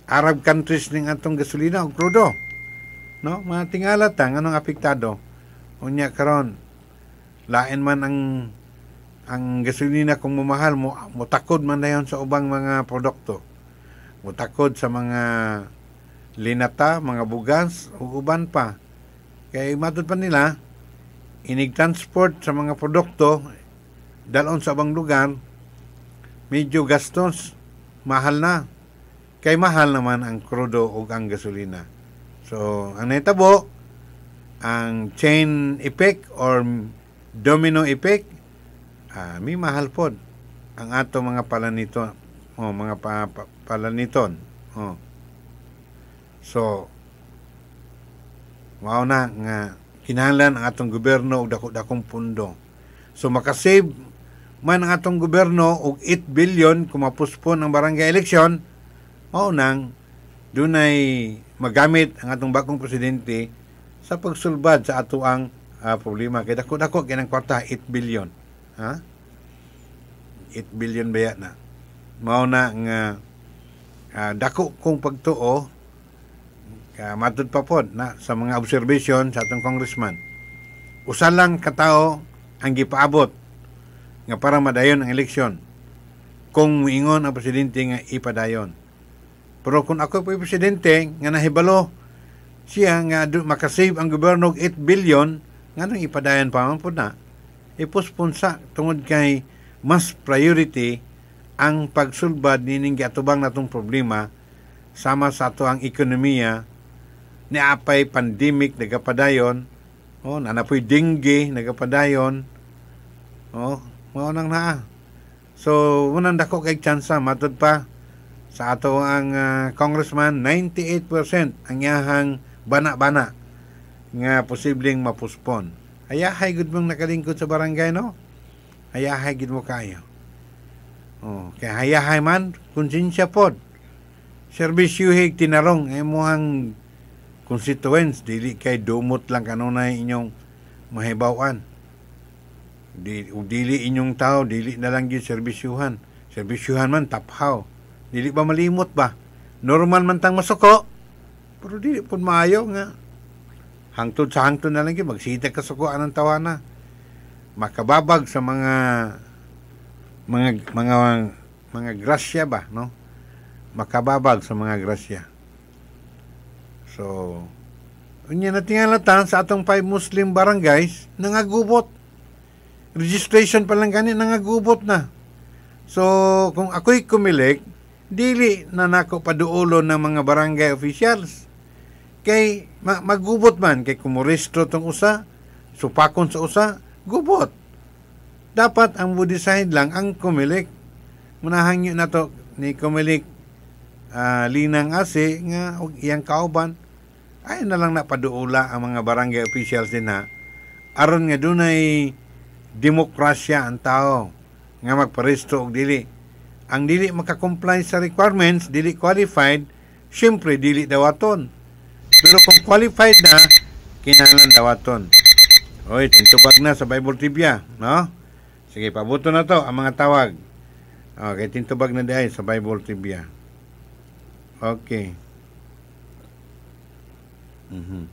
Arab countries ning atong gasolina og krudo. No, mga tingala ta nganong apektado unya karon lain man ang ang gasolina kung mamahal mo mo takod man dayon sa ubang mga produkto. Mo takod sa mga linata, mga bugas uban pa. Kay matud pa nila inig transport sa mga produkto dalon sa ubang lugar medyo gastos mahal na kay mahal naman ang krudo ug ang gasolina. So, ang naitabo, ang chain effect or domino effect, uh, ah, may mahal po ang ato mga palaniton. Oh, mga pa, pa, palaniton. Oh. So, mao na nga kinahanglan ang atong gobyerno og dako-dakong pundo. So makasave man ang atong gobyerno og 8 billion kung mapuspon ang barangay election, mao nang dunay magamit ang atong bagong presidente sa pagsulbad sa ato ang uh, problema kay dako dako kinang kwarta 8 billion ha 8 billion baya na mao na nga uh, dako kong pagtuo uh, matud pa pod na sa mga observation sa atong congressman usa lang katao ang gipaabot nga para madayon ang eleksyon kung muingon ang presidente nga ipadayon pero kung ako po presidente nga nahibalo siya nga makasave ang gobyerno og 8 billion nganong ipadayan pa man pud na ipospon sa tungod kay mas priority ang pagsulbad nining giatubang natong problema sama sa ato ang ekonomiya ni apay pandemic nagapadayon oh nanapoy dengue nagapadayon oh mao nang naa so unang dako kay chance matud pa sa ato ang uh, congressman 98% ang yahang bana-bana nga posibleng mapuspon ayahay gud mong nakalingkod sa barangay no ayahay gud mo kayo oh kay ayahay man konsensya pod hig tinarong imuhang eh, constituents dili kay dumot lang kanunay inyong mahibawan di, dili inyong tao dili na lang gyud serbisyuhan serbisyuhan man taphaw Dili ba malimot ba? Normal man tang masuko. Pero dili pun maayo nga. Hangtod sa hangtod na lang gyud magsitag kasukoan ang tawana. Makababag sa mga mga mga mga grasya ba, no? Makababag sa mga grasya. So, unya natingalatan sa atong five Muslim barangays nangagubot. Registration pa lang gani nangagubot na. So, kung ako'y kumilik, dili na nako paduolon ng mga barangay officials. Kay magubot man, kay kumuristro tong usa, supakon sa usa, gubot. Dapat ang decide lang ang kumilik. Munahangyo na to ni kumilik uh, linang ase nga og iyang kauban ay na lang napaduula ang mga barangay officials din na aron nga dunay demokrasya ang tao nga magparesto og dili ang dili makakomply sa requirements, dili qualified, syempre dili dawaton. Pero kung qualified na, kinahanglan dawaton. Oy, tintubag na sa Bible Trivia, no? Sige, pabuto na to ang mga tawag. Okay, tintubag na diay sa Bible Trivia. Okay. Mm-hmm.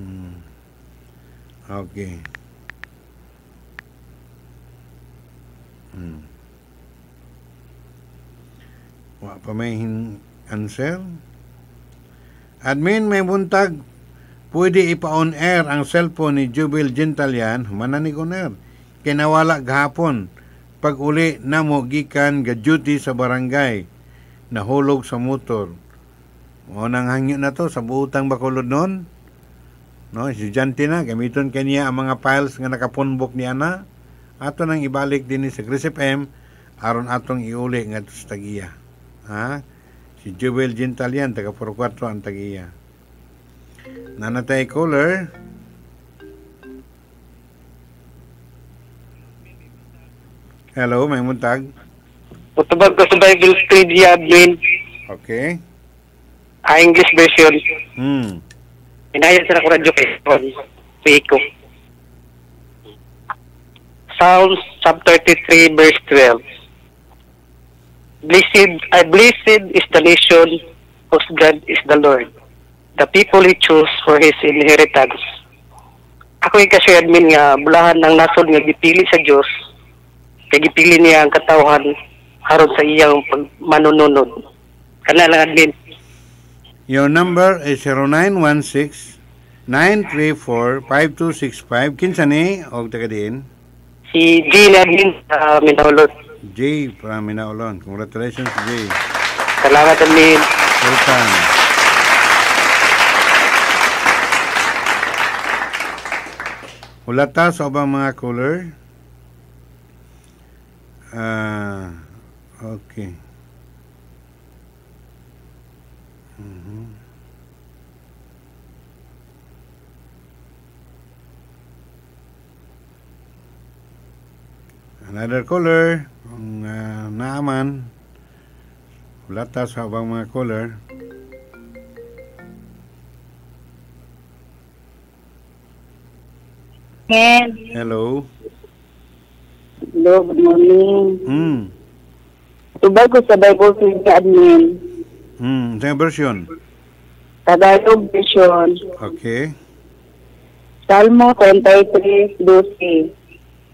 Mm. Okay. Mm. Wa pa may answer. Admin, may buntag. Pwede ipa-on air ang cellphone ni Jubil Gentalian, mananig on air. Kinawala gahapon. Pag uli na mo gikan ga duty sa barangay, nahulog sa motor. O nang hangyo na to sa buutang bakulod noon. No, si na, gamiton kaniya ang mga files nga nakapunbok ni ana ato nang ibalik din sa Chris FM aron atong iuli nga sa Tagiya. Ha? Si Jewel Gentalian, taga 44 ang Tagiya. Nanatay caller. Hello, may muntag. Utubag ko sa Bible study admin. Okay. Ah, English version. Hmm. Inayas na ko radyo kay Piko. Psalms Psalm 33 verse 12. Blessed, uh, blessed is the nation whose God is the Lord, the people He chose for His inheritance. Ako yung kasi admin nga, bulahan ng nasod nga gipili sa Diyos, kay gipili niya ang katawhan haron sa iyang pagmanununod. Kana lang admin. Your number is 0916 934-5265. Kinsa ni? O taga din? Si Jay Lerlin sa Minaulon. Jay from Minaulon. Congratulations, Jay. Salamat, Alin. Welcome. Hulata sa ubang mga color. Ah, uh, okay. another color ang uh, ah, naaman ulata sa abang mga color Ken. Hello. Hello, good morning. Hmm. Tubay ko sa Bible sa admin. Hmm, sa version? Tagalog version. Okay. Salmo 33, 12.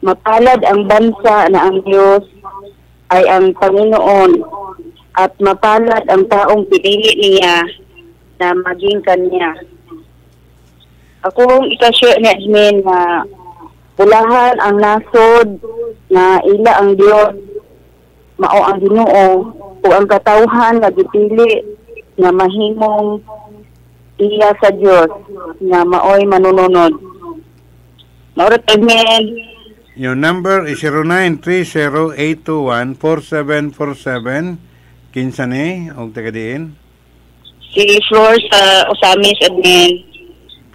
Mapalad ang bansa na ang Diyos ay ang Panginoon at mapalad ang taong pinili niya na maging kanya. Akong ikasya ni Admin na pulahan ang nasod na ila ang Diyos mao ang Ginoo o ang katauhan na dipili na mahimong iya sa Dios nga maoy manununod. Maurot amen. Yung number is 09308214747. Kinsa ni? Huwag tagadiin. Si Floor sa Usamis Admin.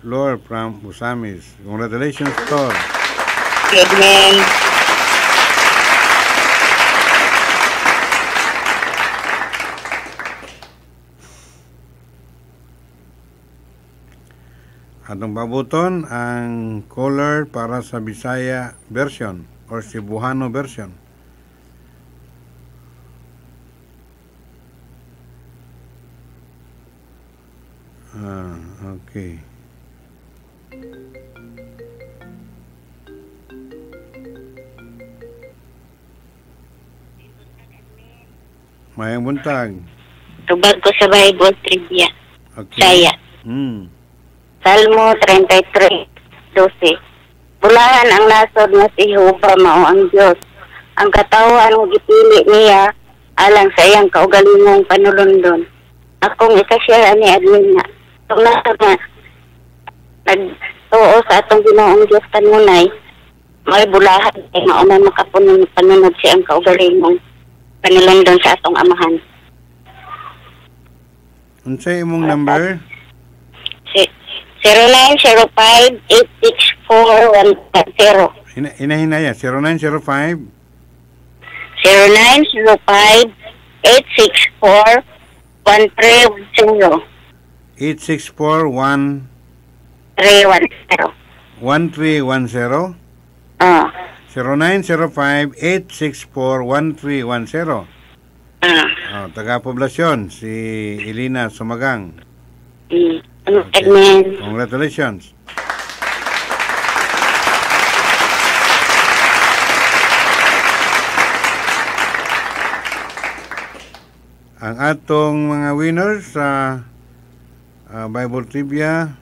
Floor from Usamis. Congratulations, Flor. Admin. Atong babuton ang color para sa Bisaya version or Cebuano version. Ah, okay. Mayang buntag. Tubag ko sa Bible trivia. Okay. Saya. Hmm. Salmo 33, 12. Bulahan ang nasod nga si Jehovah mao ang Dios. Ang katawan nga gipili niya alang sa iyang kaugalingong panulundon. Akong ikasya ni Adlina. Itong nasod nga nagtuo sa atong ginoong Dios kanunay may bulahan ay eh, mao man makapunong panunod siya ang kaugalingong panulundon sa atong amahan. Unsa imong number? Si 0905-864-150. Hina- yan. 0905. 0905-864-1310. 864-1- 310. 1310 Ah, 0905-864-1310 ah, oh, taga poblasyon si Elena Sumagang mm. Okay. Congratulations. Ang atong mga winners sa uh, uh, Bible Trivia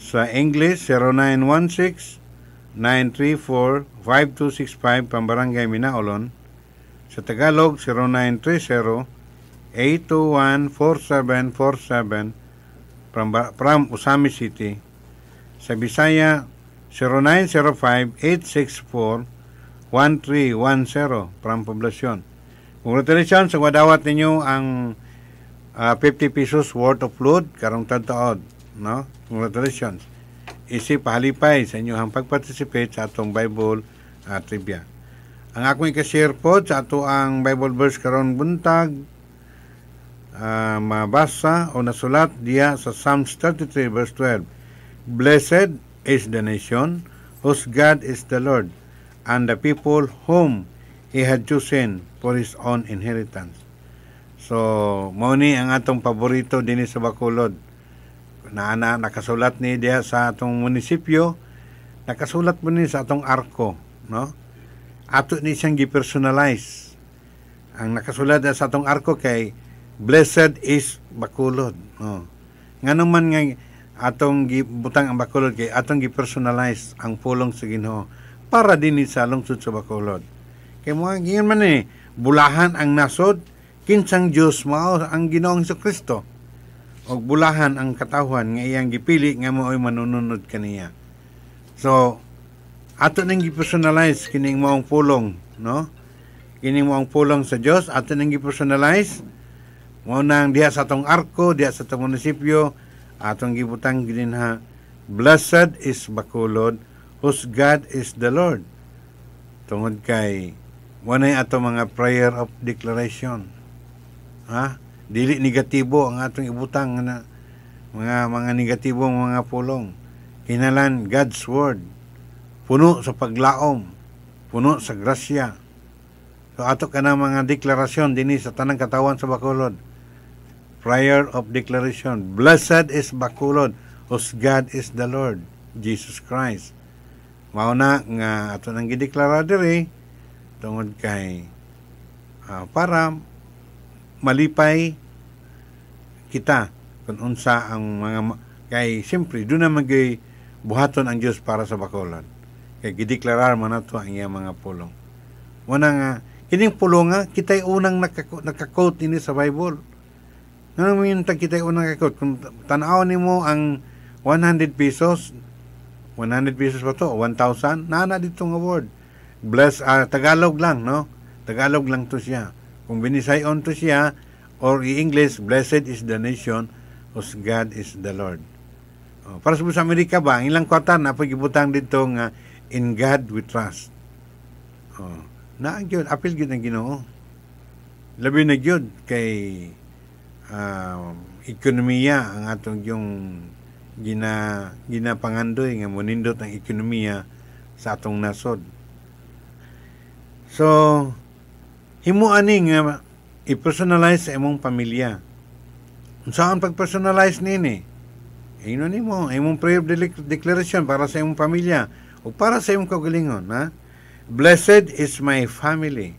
sa English 0916-934-5265 Pambarangay Minaolon sa Tagalog 0930 821-4747 from, from Usami City. Sa Bisaya, 0905-864-1310 from Poblacion. Congratulations sa wadawat ninyo ang uh, ah, 50 pesos worth of load karong tataod. No? Congratulations. Isip pahalipay sa inyo inyong pagparticipate sa atong Bible uh, trivia. Ang akong ikashare po sa ato ang Bible verse karon buntag uh, mabasa o nasulat diya sa Psalms 33 verse 12. Blessed is the nation whose God is the Lord and the people whom He had chosen for His own inheritance. So, mao ni ang atong paborito dinhi sa Bacolod. Na ana nakasulat ni dia sa atong munisipyo, nakasulat mo ni sa atong arko, no? Ato ni siyang gi-personalize. Ang nakasulat sa atong arko kay Blessed is bakulod. Oh. Nga man nga atong gibutang ang bakulod kay atong gi-personalize ang pulong sa Ginoo para din sa lungsod sa bakulod. Kay mo gyud man eh bulahan ang nasod kinsang Dios mao ang Ginoong Hesus Kristo. Og bulahan ang katawhan nga iyang gipili nga ay manununod kaniya. So ato nang gi-personalize kining maong pulong, no? Kining maong pulong sa Dios ato nang gi-personalize, Mao nang diha sa atong arko, diha sa atong munisipyo, atong gibutang gininha, Blessed is Bacolod, whose God is the Lord. Tungod kay wanay ato mga prayer of declaration. Ha? Dili negatibo ang atong ibutang na mga mga negatibong mga pulong. Kinalan God's word. Puno sa paglaom, puno sa grasya. So ato ka na mga deklarasyon dinhi sa tanang katawan sa Bacolod prayer of declaration, Blessed is Bakulod, whose God is the Lord, Jesus Christ. Mao na nga ato nang gideklara diri tungod kay uh, para malipay kita kung unsa ang mga kay siyempre do na magay buhaton ang Dios para sa Bacolod. Kay gideklarar man nato ang iyang mga pulong. Una nga kining pulong nga kitay unang nakakot nakakote ini sa Bible ano mo yung tagkitay unang account? Kung tanaw ni mo ang 100 pesos, 100 pesos pa to, 1,000, nana dito ng award. Bless, uh, Tagalog lang, no? Tagalog lang to siya. Kung binisayon to siya, or in English, blessed is the nation whose God is the Lord. Oh, para sa Amerika ba, ilang kwarta na pagibutang dito nga, uh, in God we trust. Oh, na ang yun, apil yun ang ginoo. Labi na yun kay uh, ekonomiya ang atong yung gina ginapangandoy nga munindot ang ekonomiya sa atong nasod. So himo ani nga i-personalize sa imong pamilya. Unsaan pag-personalize nini? Ino ni mo, imong prayer declaration para sa imong pamilya o para sa imong kagalingon, ha? Blessed is my family.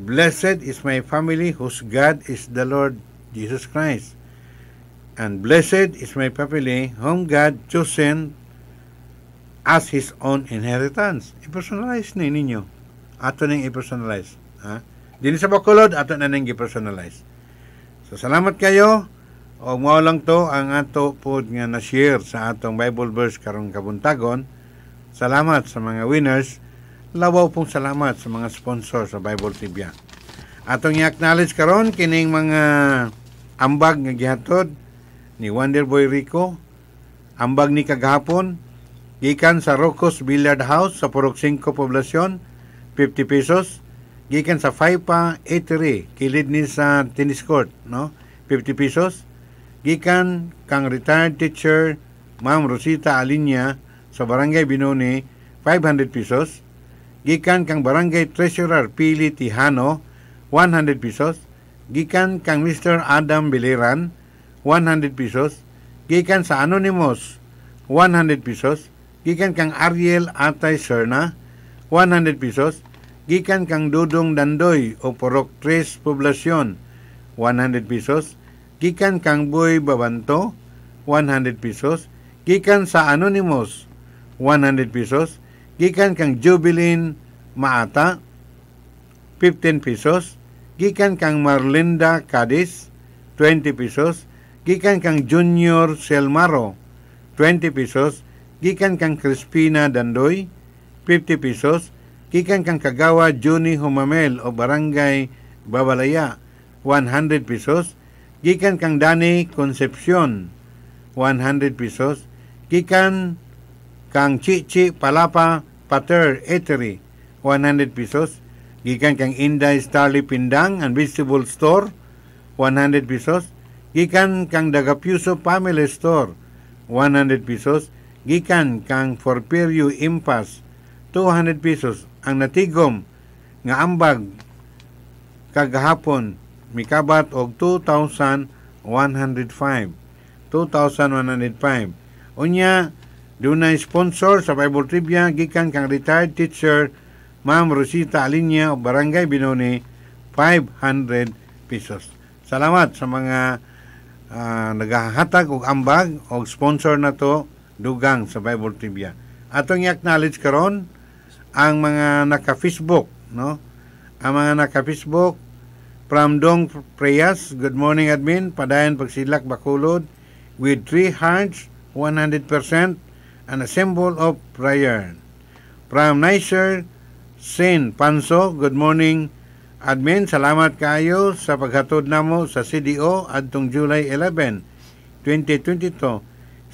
Blessed is my family whose God is the Lord Jesus Christ. And blessed is my family whom God chosen as His own inheritance. I-personalize na ninyo. Ato na i-personalize. Ha? Dili sa bakulod, ato na nang i-personalize. So, salamat kayo. O mao lang to ang ato pod nga na-share sa atong Bible verse karong kabuntagon. Salamat sa mga winners. Lawaw pong salamat sa mga sponsors sa Bible TV. Atong i-acknowledge karon kining mga ambag nga gihatod ni Wonderboy Rico, ambag ni kagahapon gikan sa Rocos Billiard House sa Purok 5 poblasyon 50 pesos gikan sa 5 pa eatery kilid ni sa tennis court no 50 pesos gikan kang retired teacher Ma'am Rosita Alinya sa Barangay Binone 500 pesos gikan kang Barangay Treasurer Pili Tihano 100 pesos gikan kang Mr. Adam Biliran 100 pesos gikan sa Anonymous 100 pesos gikan kang Ariel Atay Serna 100 pesos gikan kang Dudong Dandoy o Porok Tres Poblacion 100 pesos gikan kang Boy Babanto 100 pesos gikan sa Anonymous 100 pesos gikan kang Jubilin Maata 15 pesos gikan kang Marlinda Cadiz 20 pesos gikan kang Junior Selmaro 20 pesos gikan kang Crispina Dandoy 50 pesos gikan kang Kagawa Juni Humamel o Barangay Babalaya 100 pesos gikan kang Dani Concepcion 100 pesos gikan kang Chichi Palapa Pater Eteri, 100 pesos Gikan kang Inday Starly Pindang and Vegetable Store, 100 pesos. Gikan kang Dagapuso Family Store, 100 pesos. Gikan kang Forperio Impas, 200 pesos. Ang natigom nga ambag kagahapon mikabat og 2,105. 2,105. Unya, dunay sponsor sa Bible Trivia gikan kang retired teacher Ma'am Rosita Alinya, Barangay Binone, 500 pesos. Salamat sa mga uh, naghahatag og ambag og sponsor na to dugang sa Bible Trivia. Atong i-acknowledge karon ang mga naka-Facebook, no? Ang mga naka-Facebook from Dong Prayas, good morning admin, padayon pagsilak bakulod with three hearts, 100% and a symbol of prayer. From Nicer, Sen Panso, good morning. Admin, salamat kayo sa paghatod namo sa CDO adtong July 11, 2022.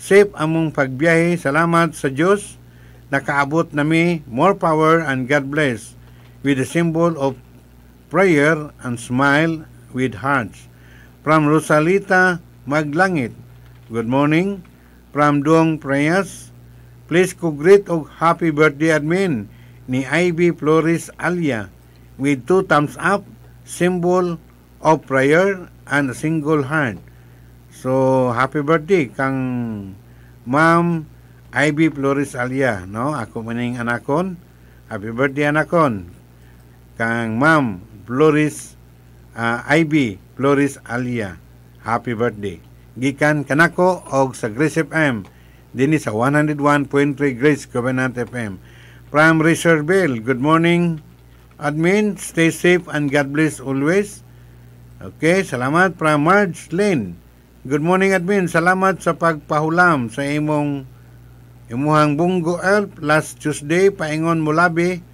Safe among pagbiyahe. Salamat sa Dios. Nakaabot nami. More power and God bless. With the symbol of prayer and smile with hearts. From Rosalita Maglangit. Good morning. From Duong Prayas. Please greet og happy birthday admin ni Ivy Flores Alia with two thumbs up, symbol of prayer, and a single hand. So, happy birthday kang Ma'am Ivy Flores Alia, no? Ako maning anakon. Happy birthday anakon. Kang Ma'am Flores uh, ah, Ivy Flores Alia. Happy birthday. Gikan kanako og sa Grace FM dinhi sa 101.3 Grace Covenant FM from Richardville. Good morning, admin. Stay safe and God bless always. Okay, salamat from Marge Lane. Good morning, admin. Salamat sa pagpahulam sa imong imuhang bunggo help last Tuesday paingon Mulabi.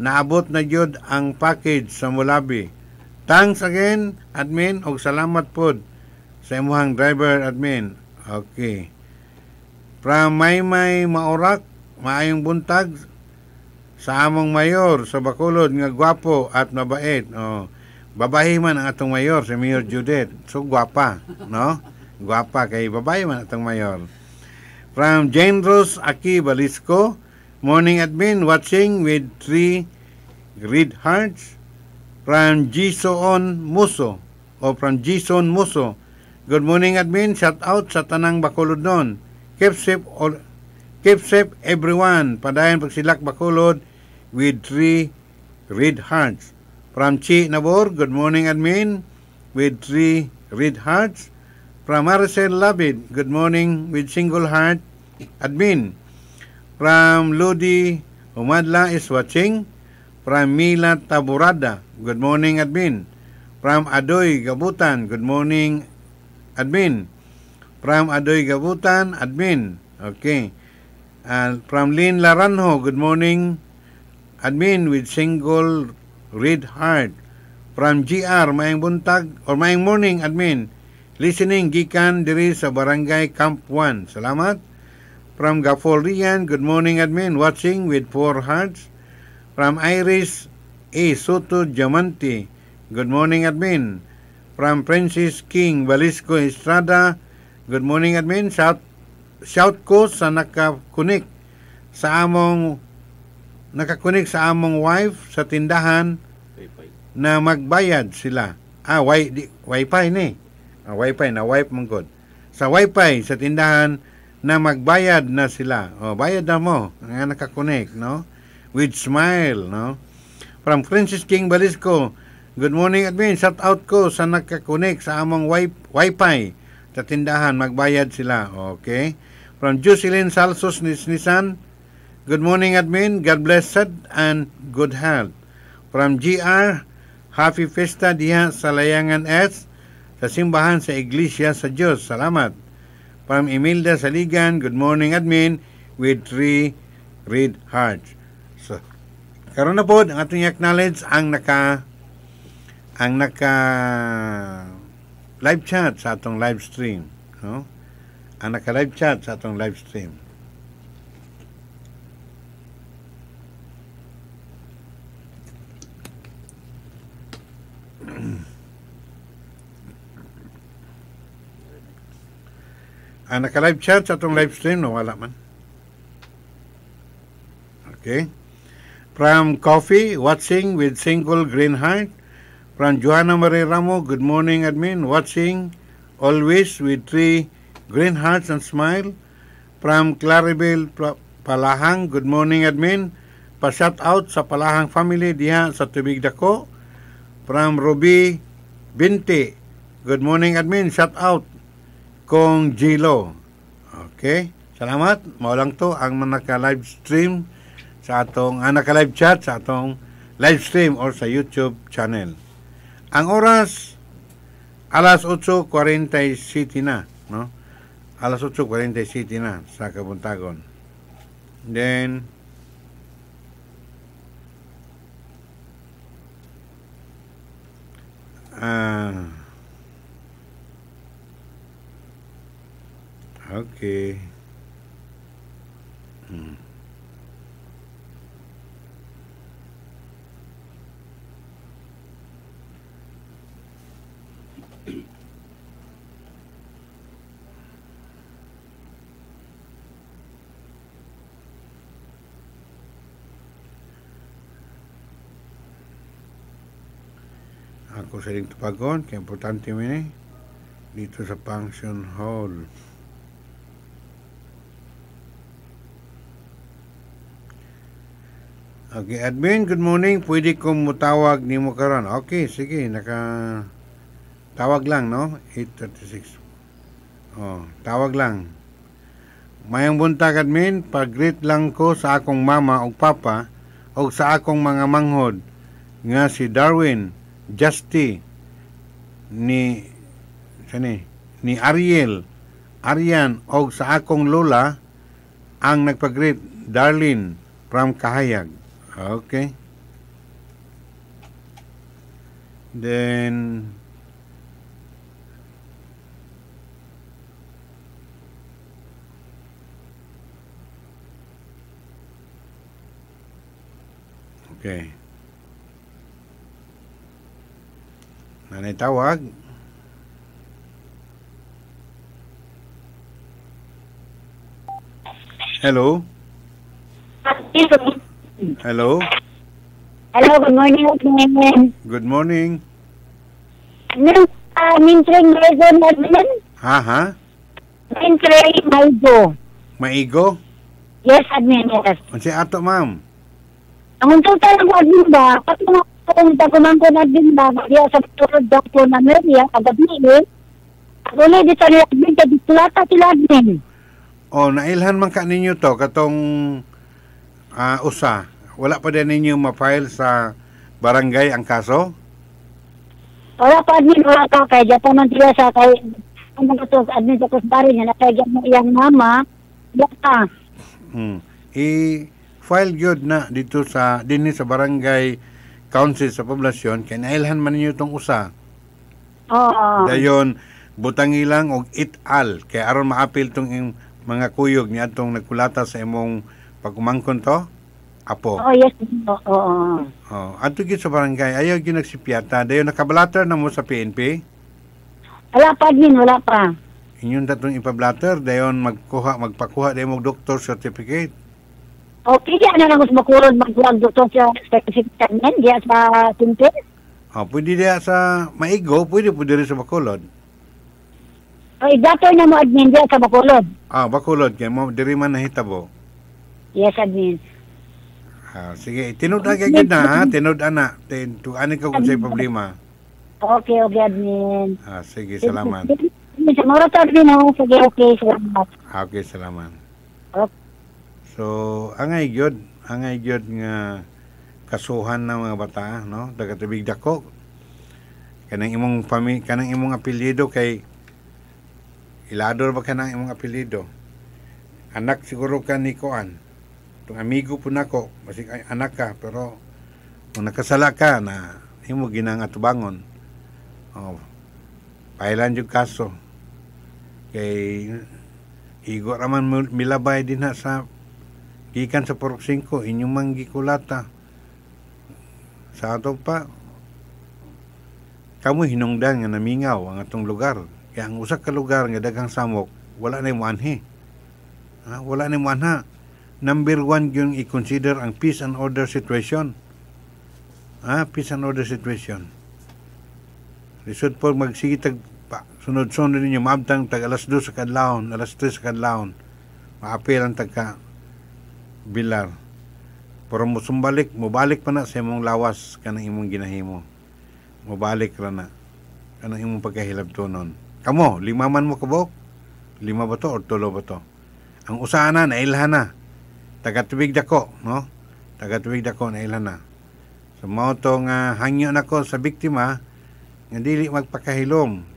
Naabot na jud ang package sa Mulabi. Thanks again, admin, og salamat pod sa imuhang driver admin. Okay. From Maymay Maorak, maayong buntag sa among mayor sa Bacolod nga gwapo at mabait. Oh, babae man ang atong mayor si Mayor Judith. So gwapa, no? Gwapa kay babae man atong mayor. From Jane Rose Aki Balisco, morning admin watching with three red hearts from Jison Muso o from Jison Muso. Good morning admin, shout out sa tanang Bacolod noon. Keep safe all Keep safe everyone. Padayon pagsilak Bacolod with three red hearts. From Chi Nabor, good morning admin, with three red hearts. From Marcel Labid, good morning with single heart admin. From Ludi Umadla is watching. From Mila Taburada, good morning admin. From Adoy Gabutan, good morning admin. From Adoy Gabutan, admin. Okay. Uh, from Lynn Laranjo, good morning admin with single red heart. From GR, maayong buntag or maayong morning, admin. Listening, gikan diri sa Barangay Camp 1. Salamat. From Gafolian, good morning, admin. Watching with four hearts. From Iris A. Soto Jamanti good morning, admin. From Francis King Balisco Estrada, good morning, admin. Shout, shout ko sa nakakunik sa among nakakunik sa among wife sa tindahan Wi-Fi. na magbayad sila. Ah, wi- di, Wi-Fi ni. Ah, Wi-Fi na wife mong god. Sa Wi-Fi sa tindahan na magbayad na sila. Oh, bayad na mo nga nakakunik, no? With smile, no? From Francis King Balisco, Good morning, admin. Shout out ko sa nakakunik sa among wife, Wi-Fi sa tindahan. Magbayad sila. Okay. From Jocelyn Salsos Nisnisan, Good morning, admin. God blessed and good health. From GR, Happy Festa diha sa Layangan S, sa simbahan sa Iglesia sa Diyos. Salamat. From Imelda Saligan, good morning, admin, with three red hearts. So, karon na po, ang ating acknowledge ang naka ang naka live chat sa atong live stream. No? Ang naka live chat sa atong live stream. Ang ah, naka-live chat sa atong live stream, nawala man. Okay. From Coffee, watching with single green heart. From Joanna Marie Ramo, good morning admin, watching always with three green hearts and smile. From Claribel Palahang, good morning admin. Pa-shout out sa Palahang family diha sa Tubig Dako. From Ruby Binti, good morning admin, shout out Kong Jilo. Okay? Salamat. Maulang to ang naka-live stream sa atong, ang ah, naka-live chat sa atong live stream or sa YouTube channel. Ang oras, alas 8:40 city na. No? Alas 8:40 city na sa Kabuntagon. Then, ah, uh, Oke. Hmm. Aku sering terbangun, yang penting ini, itu sepangsion hall. Okay, admin, good morning. Pwede kong mutawag ni mo karon. Okay, sige, naka tawag lang, no? 8:36. Oh, tawag lang. Mayang buntag admin, pag-greet lang ko sa akong mama o papa o sa akong mga manghod nga si Darwin, Justy, ni sani, ni Ariel, Arian o sa akong lola ang nagpag-greet Darlene from Kahayag okay then okay nanay hello Hello. Hello? Hello, good morning, Admin. Good morning. Ma'am, uh, Mintreng Maigo na, Admin. Ha, ha? Mintreng Maigo. Maigo? Yes, Admin, yes. Ang si ato, ma'am. Ang untutan ko, Admin ba? Patungo kung tagunan ko na din ba, kaya sa tulad daw po na media, kagabi eh. Ako na dito na admin, kaya dito sila admin. O, oh, nailhan man ka ninyo to, katong uh, usa wala pa din ninyo ma-file sa barangay ang kaso? Wala pa din wala pa kay Japon man sila sa kay ang mga to admin sa kusbari na kay mo iyang mama baka. Hmm. I-file gyud na dito sa dinhi sa barangay council sa poblasyon kay nailhan man ninyo tong usa. Oo. Dayon butangi lang og ital kay aron maapil tong mga kuyog ni atong nagkulata sa imong pagkumangkon to? apo. oh, yes. Oo. Oh, oh. Ato gyud sa barangay, ayaw gyud nagsipyata. Dayon nakablatter na mo sa PNP? Wala pa din, wala pa. Inyong tatong ipablatter, dayon magkuha, magpakuha dayon mo doctor certificate. Okay, oh, ano di na lang gusto makurod magkuha doctor certificate men, di sa PNP? Oh, pwede diya sa Maigo, pwede pwede rin sa Bacolod. Ay, oh, dato na mo admin diya sa Bacolod. Ah, Bacolod kay mo diri man nahitabo. Yes, admin. Ah, sige, tinud na kay gid na, ha? tinud ana. Tin tuanin ka kung sa problema. Okay, okay, admin. Ah, sige, salamat. Mura to admin, sige, okay, salamat. Okay, salamat. So, angay gyud, angay gyud nga kasuhan ng mga bata, no? Dagatubig dako. Kanang imong family, kanang imong apelyido kay Ilador ba kanang imong apelyido? Anak siguro ka ni Koan. Itong amigo po nako, basig anak ka, pero kung nakasala ka na himo ginang atubangon, oh, pailan yung kaso. Kay Igor raman milabay din na sa gikan sa Purok 5, inyong manggikulata. Sa ato pa, kamo hinungdan nga namingaw ang atong lugar. Kaya ang usak ka lugar nga dagang samok, wala na yung muanhi. Ha? Ah, wala na yung muanha number one yung i-consider ang peace and order situation. Ah, peace and order situation. Lisod po magsigitag pa. Sunod-sunod ninyo, maabtang tag alas 2 sa kadlawon, alas 3 sa kadlawon. Maapil ang tagka bilar. Pero mo sumbalik, mubalik pa na sa imong lawas kanang imong ginahimo. Mubalik ra na kanang imong pagkahilabtonon. Kamo, limaman mo kabok? Lima ba to o tulo ba to? Ang usahanan, nailhan na tagatubig dako, no? Tagatubig dako na ilan na. So mao to nga hangyo nako sa biktima nga dili magpakahilom.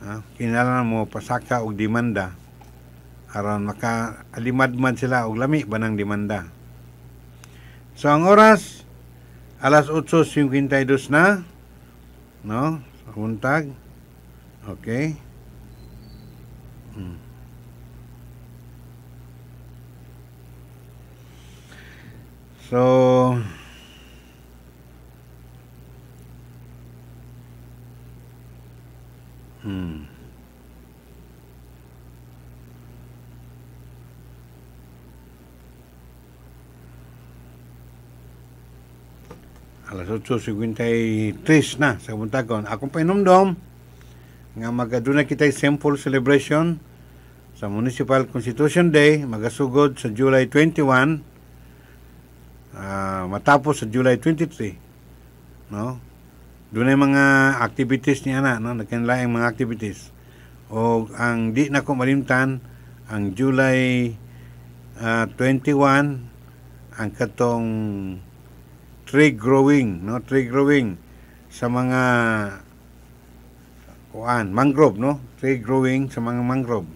Ha? Kinala mo pasaka og demanda aron maka alimadman sila og lami banang demanda. So ang oras alas 8:52 na no? Sa buntag. Okay. mm. So, hmm. Alas 8.53 na sa Buntakon. Akong painumdom nga magaduna kitay simple celebration sa Municipal Constitution Day magasugod sa July 21 matapos sa July 23, no? Doon ay mga activities ni ana, no? Nagkanila ang mga activities. O ang di na ko malimtan, ang July uh, ah, 21, ang katong tree growing, no? Tree growing sa mga kuan, mangrove, no? Tree growing sa mga mangrove.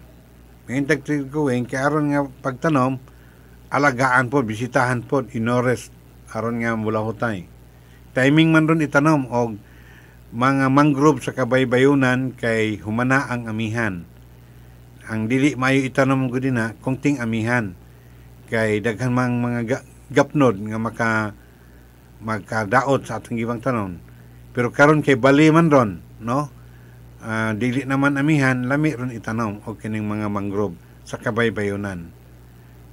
Ngayon tag tree growing, kaya aron nga pagtanom, alagaan po, bisitahan po, inores aron nga mulahutay. Timing man ron itanom og mga mangrove sa kabaybayunan kay humana ang amihan. Ang dili mayo itanom gud na kungting amihan kay daghan mang mga gapnod nga maka magkadaot sa atong gibang tanon. Pero karon kay bali man ron, no? Uh, dili naman amihan, lami ron itanom og kining mga mangrove sa kabaybayunan.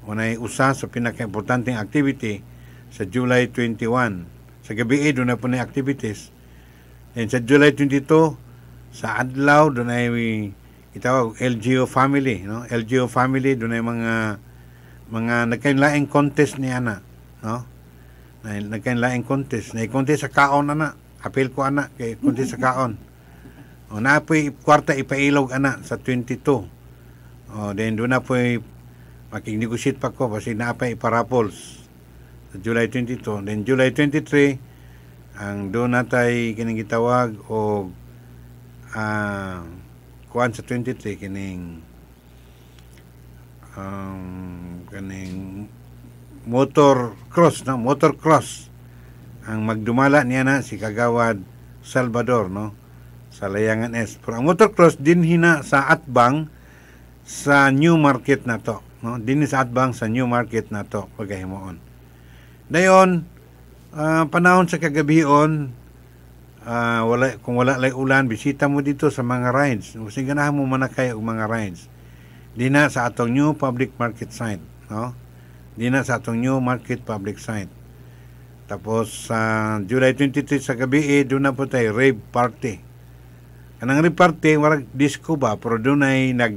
Unay usa sa pinakaimportanteng activity sa July 21. Sa gabi, eh, doon na po na activities. And sa July 22, sa Adlaw, doon ay itawag LGO family. No? LGO family, doon ay mga mga nagkainlaing contest ni Ana. No? Nagkainlaing contest. Na contest sa kaon, Ana. Apil ko, Ana. Kay contest sa kaon. O, na po kwarta ipailog, Ana, sa 22. O, then doon na po makinegosyate pa ko kasi na pa iparapols July 22. Then July 23, ang doon natay kining gitawag o uh, kuan sa 23 kining um, kining motor cross no motor cross ang magdumala niya na si Kagawad Salvador no sa Layangan S pero ang motor cross din hina sa Atbang sa New Market na to no din sa Atbang sa New Market na to pagahimoon Dayon, uh, ah, panahon sa kagabion, uh, ah, wala, kung wala lay ulan, bisita mo dito sa mga rides. Using ganahan mo manakay og mga rides. Di na sa atong new public market site. No? Di na sa atong new market public site. Tapos sa uh, July 23 sa gabi, eh, doon na po tayo, rave party. Kanang rave party, warag disco ba, pero doon ay nag,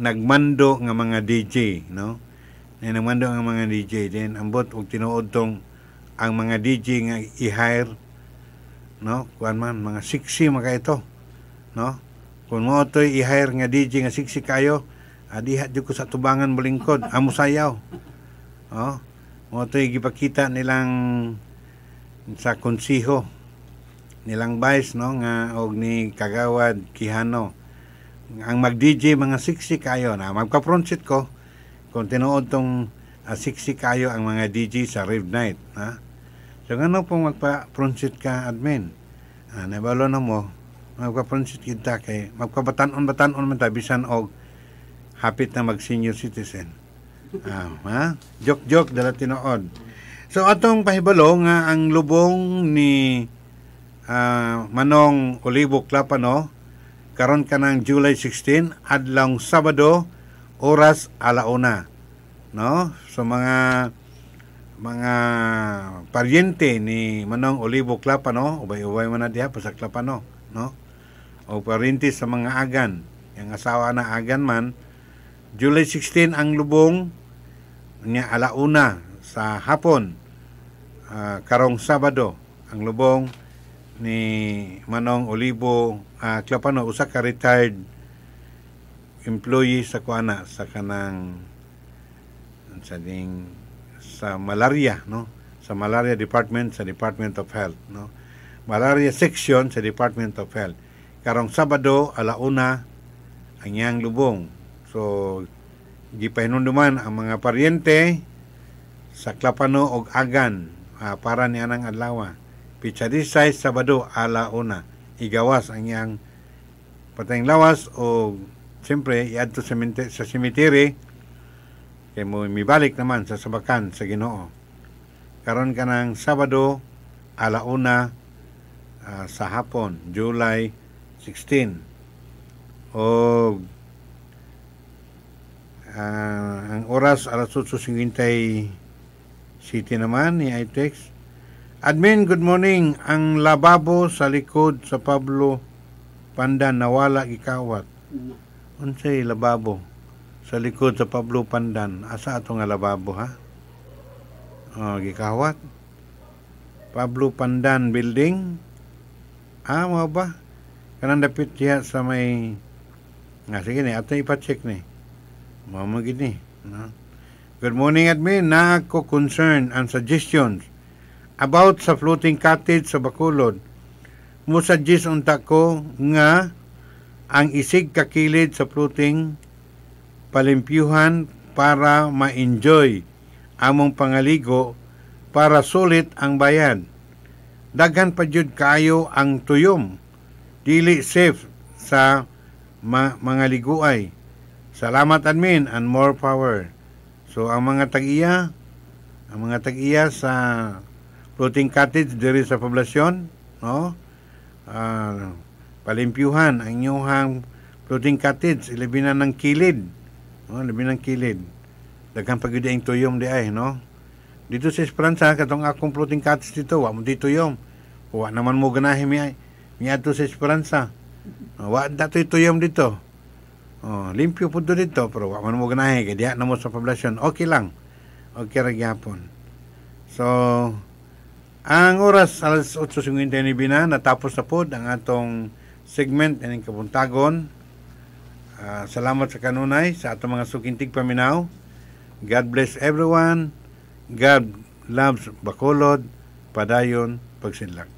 nagmando ng mga DJ. No? Ninamando ang mga DJ din. Ambot og tinuod tong ang mga DJ nga i-hire no kuan man mga siksi maka ito no kun mo to i-hire nga DJ nga siksi kayo adiha jud ko sa tubangan balingkod amo sayaw no mo to gipakita nilang sa konsiho nilang vice no nga og ni Kagawad Kihano ang mag DJ mga siksi kayo na magka-frontset ko kung tinood tong uh, ah, siksik kayo ang mga DJ sa rave night. Ha? So, ano po magpa-pronsit ka, admin? Ah, nabalo na mo, magpa-pronsit kita kay magkabatanon-batanon man tabisan og hapit na mag-senior citizen. Ah, ha? Joke-joke dala tinood. So, atong pahibalo nga ang lubong ni uh, Manong Olivo Clapano karon ka kanang July 16 adlong Sabado oras alauna. No? So mga mga paryente ni Manong Olivo Clapano, ubay-ubay man na diha pa sa Clapano, no? no O paryente sa mga agan, yang asawa na agan man, July 16 ang lubong niya alauna sa hapon, uh, karong Sabado, ang lubong ni Manong Olivo uh, ah, Clapano, usa ka retired employee sa kuana sa kanang sa ding sa malaria no sa malaria department sa Department of Health no malaria section sa Department of Health karong Sabado alauna ang yang lubong so gipahinunduman ang mga paryente sa Klapano og Agan uh, para ni anang adlaw pitsa Sabado ala una igawas ang yang patayng lawas og Siyempre, iadto sa, sa simitiri, kay mo mibalik naman sa sabakan sa Ginoo. Karon ka ng Sabado, alauna uh, ah, sa hapon, July 16. O uh, ang oras alas 8.50 City naman ni iTex. Admin, good morning. Ang lababo sa likod sa Pablo Pandan nawala gikawat unsay lababo sa likod sa Pablo Pandan asa ato nga lababo ha oh, gikawat Pablo Pandan building ah mo ba kanang dapit siya sa may nga ah, sige ni ato ipacheck ni mo gini no? good morning admin na ako concern and suggestions about sa floating cottage sa Bacolod mo suggest unta ko nga ang isig kakilid sa pluting palimpyuhan para ma-enjoy among pangaligo para sulit ang bayan. Daghan pa jud kayo ang tuyom dili safe sa ma- mga liguay. Salamat admin and more power. So ang mga tag-iya, ang mga tag-iya sa floating cottage diri sa poblasyon, no? Uh, palimpyuhan ang inyong floating cottage, ilabinan ng kilid. No, oh, ilabinan ng kilid. dagang pagyuda ang tuyom di ay, no? Dito sa Esperanza, katong akong floating cottage dito, wa mo dito tuyom. Wa naman mo ganahin mi ay. Mi ato sa Esperanza. Oh, wa dato'y tuyom dito. Oh, limpyo po doon dito, pero wa man mo ganahin, kaya diha na mo sa poblasyon. Okay lang. Okay ra gyapon. So, ang oras alas 8.59 na natapos na po ang atong segment ng kabuntagon. Uh, ah, salamat sa kanunay sa ato mga sukintig paminaw. God bless everyone. God loves Bacolod, Padayon, Pagsinlak.